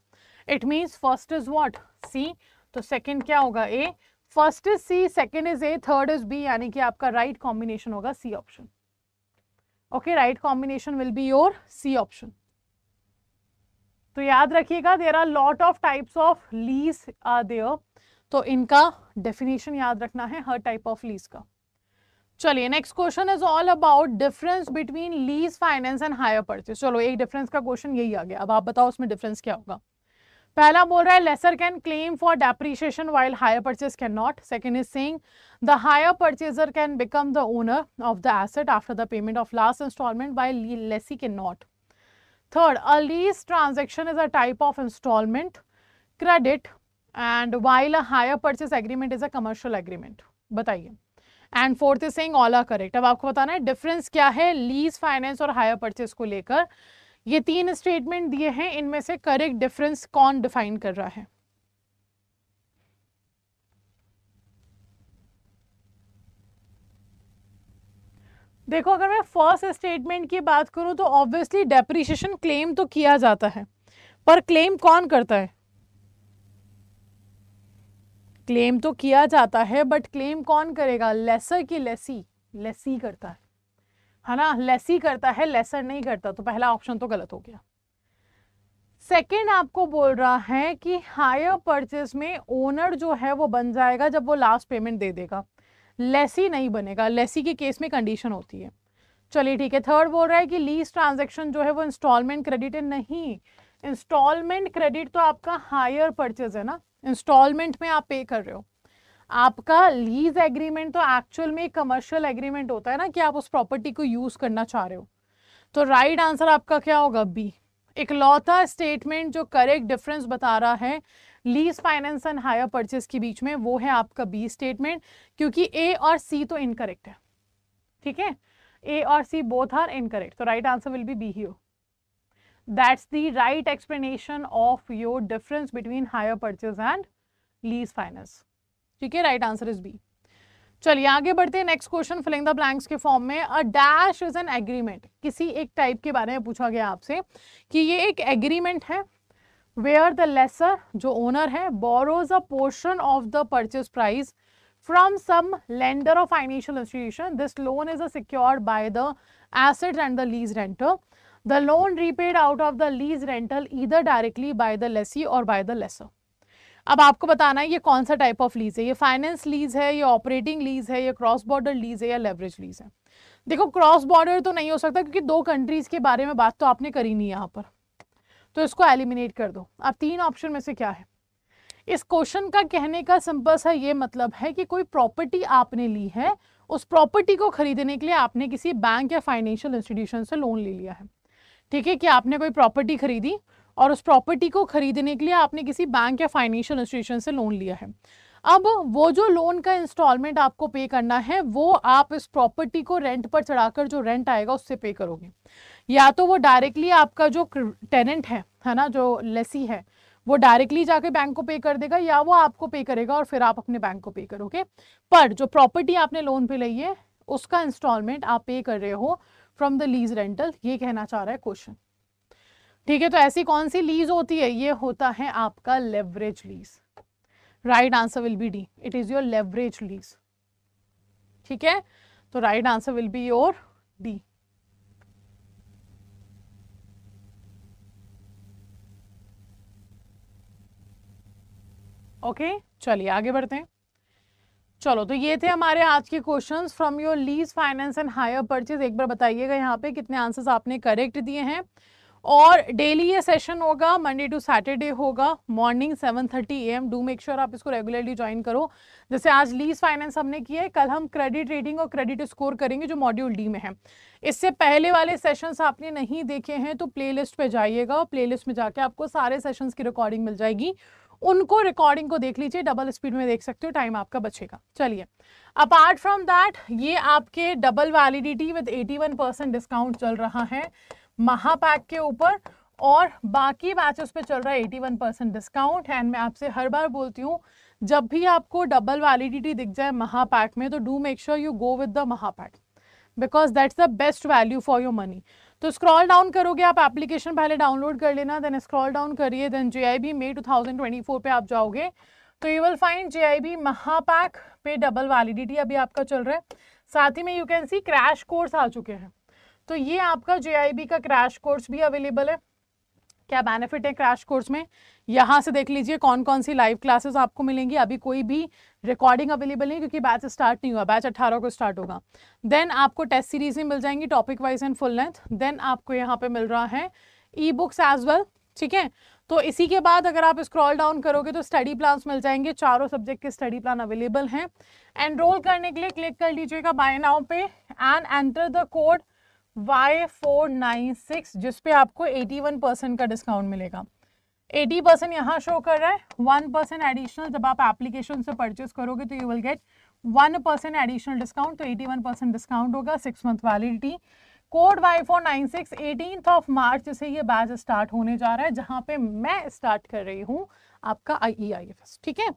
it means first is what C तो सेकेंड क्या होगा A first is C second is A third is B यानी कि आपका राइट right कॉम्बिनेशन होगा C option okay right combination will be your C option तो याद रखिएगा there are lot of types of lease are there तो इनका definition याद रखना है हर टाइप ऑफ लीज का चलिए next question is all about difference between lease finance and hire purchase चलो एक डिफरेंस का क्वेश्चन यही आ गया अब आप बताओ उसमें डिफरेंस क्या होगा पहला बोल रहा है lessor can claim for depreciation while hire purchase can not second is saying the hire purchaser can become the owner of the asset after the payment of last instalment while lessee can not Third, a lease transaction is a type of installment credit and while a higher purchase agreement is a commercial agreement. बताइए and fourth is saying all are correct अब आपको बताना है difference क्या है lease finance और hire purchase को लेकर ये तीन स्टेटमेंट दिए हैं इनमें से करेक्ट डिफरेंस कौन डिफाइन कर रहा है देखो अगर मैं फर्स्ट स्टेटमेंट की बात करूँ तो ऑब्वियसली डेप्रीशिएशन क्लेम तो किया जाता है पर क्लेम कौन करता है क्लेम तो किया जाता है बट क्लेम कौन करेगा लेसर की लेसी लेसी करता है है ना लेसी करता है लेसर नहीं करता तो पहला ऑप्शन तो गलत हो गया सेकेंड आपको बोल रहा है कि हायर परचेज में ओनर जो है वो बन जाएगा जब वो लास्ट पेमेंट दे देगा लेसी नहीं बनेगा लेसी के केस में कंडीशन होती है चलिए ठीक है थर्ड बोल रहा है कि लीज ट्रांजेक्शन जो है वो इंस्टॉलमेंट क्रेडिट है नहीं इंस्टॉलमेंट क्रेडिट तो आपका हायर परचेज है ना इंस्टॉलमेंट में आप पे कर रहे हो आपका लीज एग्रीमेंट तो एक्चुअल में कमर्शियल एग्रीमेंट होता है ना कि आप उस प्रॉपर्टी को यूज़ करना चाह रहे हो तो राइट right आंसर आपका क्या होगा बी इकलौता स्टेटमेंट जो करेक्ट डिफरेंस बता रहा है lease finance and hire purchase के बीच में वो है आपका बी स्टेटमेंट क्योंकि ए और सी तो इनकरेक्ट है ठीक है ए और सी बोथ आर इनकरेक्ट तो right answer will be B ही that's the right explanation of your difference between hire purchase and lease finance ठीक है राइट आंसर इज बी चलिए आगे बढ़ते हैं next question filling the blanks के form में a dash is an agreement किसी एक टाइप के बारे में पूछा गया आपसे कि ये एक एग्रीमेंट है वेयर द लेसर जो ओनर है borrows a portion of the purchase price from some lender of financial institution this loan is a secured by the asset and the lease renter the loan repaid out of the lease rental either directly by the lessee और by the lesser अब आपको बताना है ये कौन सा type of lease है ये फाइनेंस लीज है ये ऑपरेटिंग लीज है ये क्रॉस बॉर्डर लीज है या लेवरेज लीज है देखो क्रॉस बॉर्डर तो नहीं हो सकता क्योंकि दो कंट्रीज के बारे में बात तो आपने करी नहीं यहाँ पर तो इसको एलिमिनेट कर दो अब तीन ऑप्शन में से क्या है इस क्वेश्चन का कहने का सिंपल सा ये मतलब है कि कोई प्रॉपर्टी आपने ली है उस प्रॉपर्टी को खरीदने के लिए आपने किसी बैंक या फाइनेंशियल इंस्टीट्यूशन से लोन ले लिया है ठीक है कि आपने कोई प्रॉपर्टी खरीदी और उस प्रॉपर्टी को खरीदने के लिए आपने किसी बैंक या फाइनेंशियल इंस्टीट्यूशन से लोन लिया है अब वो जो लोन का इंस्टॉलमेंट आपको पे करना है वो आप इस प्रॉपर्टी को रेंट पर चढ़ाकर जो रेंट आएगा उससे पे करोगे या तो वो डायरेक्टली आपका जो टेनेंट है है ना जो लेसी है वो डायरेक्टली जाके बैंक को पे कर देगा या वो आपको पे करेगा और फिर आप अपने बैंक को पे करोगे पर जो प्रॉपर्टी आपने लोन पे ली है उसका इंस्टॉलमेंट आप पे कर रहे हो फ्रॉम द लीज रेंटल ये कहना चाह रहा है क्वेश्चन ठीक है तो ऐसी कौन सी लीज होती है ये होता है आपका leverage lease right answer will be D it is your leverage lease ठीक है तो right answer will be your D okay चलिए आगे बढ़ते हैं चलो तो ये थे हमारे आज के questions from your lease finance and hire purchase एक बार बताइएगा यहाँ पे कितने आंसर्स आपने करेक्ट दिए हैं और डेली ये सेशन होगा मंडे टू सैटरडे होगा morning 7:30 thirty A M do make sure आप इसको रेगुलरली ज्वाइन करो जैसे आज लीज फाइनेंस हमने किया है कल हम क्रेडिट रेटिंग और क्रेडिट स्कोर करेंगे जो मॉड्यूल डी में है इससे पहले वाले सेशंस आपने नहीं देखे हैं तो प्लेलिस्ट पे जाइएगा और प्लेलिस्ट में जाके आपको सारे सेशंस की रिकॉर्डिंग मिल जाएगी उनको रिकॉर्डिंग को देख लीजिए डबल स्पीड में देख सकते हो टाइम आपका बचेगा चलिए अपार्ट फ्रॉम दैट ये आपके double validity with 81 percent discount चल रहा है महापैक के ऊपर और बाकी बैचेस पे चल रहा है 81 परसेंट डिस्काउंट एंड मैं आपसे हर बार बोलती हूँ जब भी आपको डबल वैलिडिटी दिख जाए महापैक में तो do make sure you go with the Mahapack because that's the best value for your money तो स्क्रॉल डाउन करोगे आप एप्लीकेशन पहले डाउनलोड कर लेना देन स्क्रॉल डाउन करिए then J I B May two thousand twenty four पर आप जाओगे तो you will find J I B Mahapack पे डबल वैलिडिटी अभी आपका चल रहा है साथ ही में you can see crash course आ चुके हैं तो ये आपका जे आई बी का क्रैश कोर्स भी अवेलेबल है क्या बेनिफिट है क्रैश कोर्स में यहाँ से देख लीजिए कौन कौन सी लाइव क्लासेस आपको मिलेंगी अभी कोई भी रिकॉर्डिंग अवेलेबल नहीं क्योंकि बैच स्टार्ट नहीं हुआ बैच 18 को स्टार्ट होगा देन आपको टेस्ट सीरीज में मिल जाएंगी topic wise and full length then आपको यहाँ पे मिल रहा है ई बुक्स एज वेल ठीक है तो इसी के बाद अगर आप स्क्रॉल डाउन करोगे तो स्टडी प्लान्स मिल जाएंगे चारों सब्जेक्ट के स्टडी प्लान अवेलेबल हैं एनरोल करने के लिए क्लिक कर लीजिएगा बाय नाउ पे and enter the code Y four nine six जिसपे आपको एटी वन परसेंट का डिस्काउंट मिलेगा एटी परसेंट यहाँ शो कर रहा है वन परसेंट एडिशनल जब आप एप्लीकेशन से परचेज करोगे तो you will get one percent additional discount तो एटी वन परसेंट डिस्काउंट होगा six month validity code Y four nine six eighteen of March से ये बैच स्टार्ट होने जा रहा है जहाँ पे मैं स्टार्ट कर रही हूँ आपका आई e ठीक है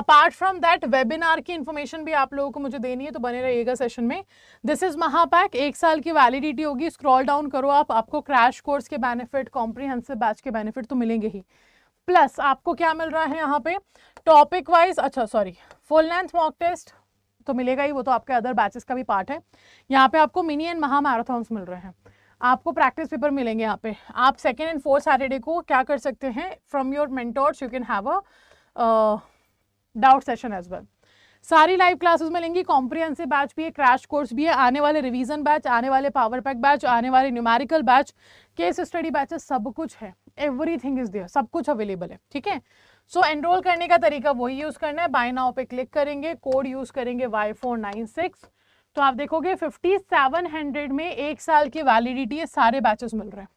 अपार्ट फ्रॉम दैट वेबिनार की इन्फॉर्मेशन भी आप लोगों को मुझे देनी है तो बने रहिएगा सेशन में दिस इज महापैक एक साल की वैलिडिटी होगी स्क्रॉल डाउन करो आप आपको क्रैश कोर्स के बेनिफिट कॉम्प्रीहेंसिव बैच के बेनिफिट तो मिलेंगे ही प्लस आपको क्या मिल रहा है यहाँ पे टॉपिक वाइज अच्छा sorry full length mock test तो मिलेगा ही वो तो आपके अदर बैचेस का भी पार्ट है यहाँ पे आपको मिनी एंड महा मैराथॉन्स मिल रहे हैं आपको प्रैक्टिस पेपर मिलेंगे यहाँ पे आप सेकेंड एंड फोर्थ सैटरडे को क्या कर सकते हैं from your mentors you can have a doubt session as well सारी लाइव क्लासेस में लेंगी कॉम्प्रिहेंसिव बैच भी है क्रैश कोर्स भी है आने वाले रिवीजन बैच आने वाले पावर पैक बैच आने वाले numerical batch case study batches सब कुछ है एवरी थिंग इज देयर सब कुछ अवेलेबल है ठीक है सो so, एनरोल करने का तरीका वही यूज़ करना है बाय नाउ पे क्लिक करेंगे कोड यूज़ करेंगे वाई फोर नाइन सिक्स तो आप देखोगे 5700 में एक साल की वैलिडिटी है सारे बैचेस मिल रहे हैं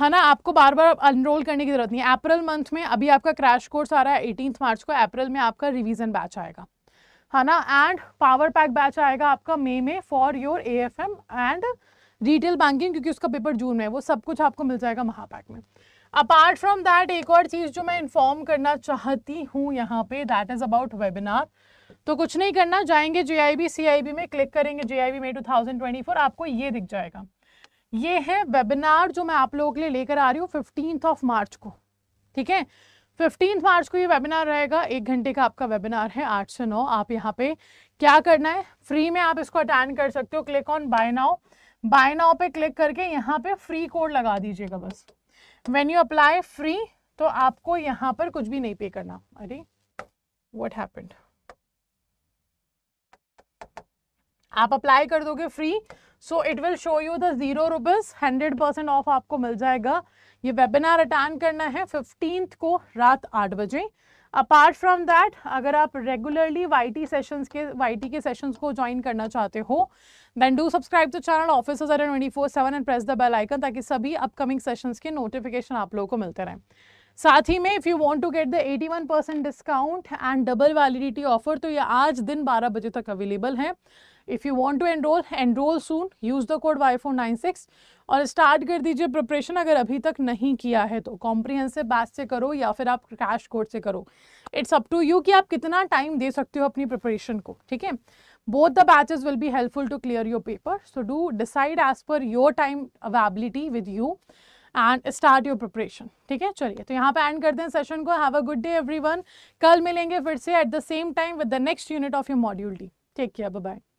है ना आपको बार बार अनरोल करने की जरूरत नहीं है अप्रैल मंथ में अभी आपका क्रैश कोर्स आ रहा है एटीन मार्च को अप्रैल में आपका रिविजन बैच आएगा है ना एंड पावर पैक बैच आएगा आपका मई में for your A F M and retail banking क्योंकि उसका पेपर जून में है वो सब कुछ आपको मिल जाएगा महापैक में अपार्ट फ्रॉम दैट एक और चीज़ जो मैं इन्फॉर्म करना चाहती हूँ यहाँ पे दैट इज़ अबाउट वेबिनार तो कुछ नहीं करना जाएंगे जे बी में क्लिक करेंगे जे में फोर आपको ये दिख जाएगा ये है वेबिनार जो मैं आप लोगों के लिए लेकर आ रही हूँ फिफ्टीन ऑफ मार्च को ठीक है फिफ्टीन मार्च को ये वेबिनार रहेगा एक घंटे का आपका वेबिनार है आठ से नौ आप यहाँ पे क्या करना है फ्री में आप इसको अटेंड कर सकते हो click on buy now buy now पे क्लिक करके यहाँ पे फ्री कोड लगा दीजिएगा बस वेन यू अप्लाई फ्री तो आपको यहाँ पर कुछ भी नहीं पे करना अरे वट हैपेंड आप अप्लाई कर दोगे free so it will show you the zero rupees hundred percent off आपको मिल जाएगा ये वेबिनार अटेंड करना है फिफ्टीन को रात आठ बजे अपार्ट फ्रॉम दैट अगर आप रेगुलरली वाई टी सेशंस के वाई टी के सेशंस को ज्वाइन करना चाहते हो then do subscribe the channel office twenty four seven and press the bell icon ताकि सभी अपकमिंग सेशंस के नोटिफिकेशन आप लोगों को मिलते रहें साथ ही में if you want to get the 81 percent discount and double validity offer तो ये आज दिन 12 बजे तक अवेलेबल है if you want to enrol enrol soon use the code Y four nine six और स्टार्ट कर दीजिए प्रिपरेशन अगर अभी तक नहीं किया है तो कॉम्प्रीहेंसिव बैच से करो या फिर आप क्रैश कोर्स से करो इट्स अप टू यू कि आप कितना टाइम दे सकते हो अपनी प्रिपरेशन को ठीक है both the batches will be helpful to clear your paper so do decide as per your time availability with you and start your preparation ठीक है चलिए तो यहाँ पे एंड कर दें सेशन को have a good day every कल मिलेंगे फिर से at the same time with the next unit of your module D take care bye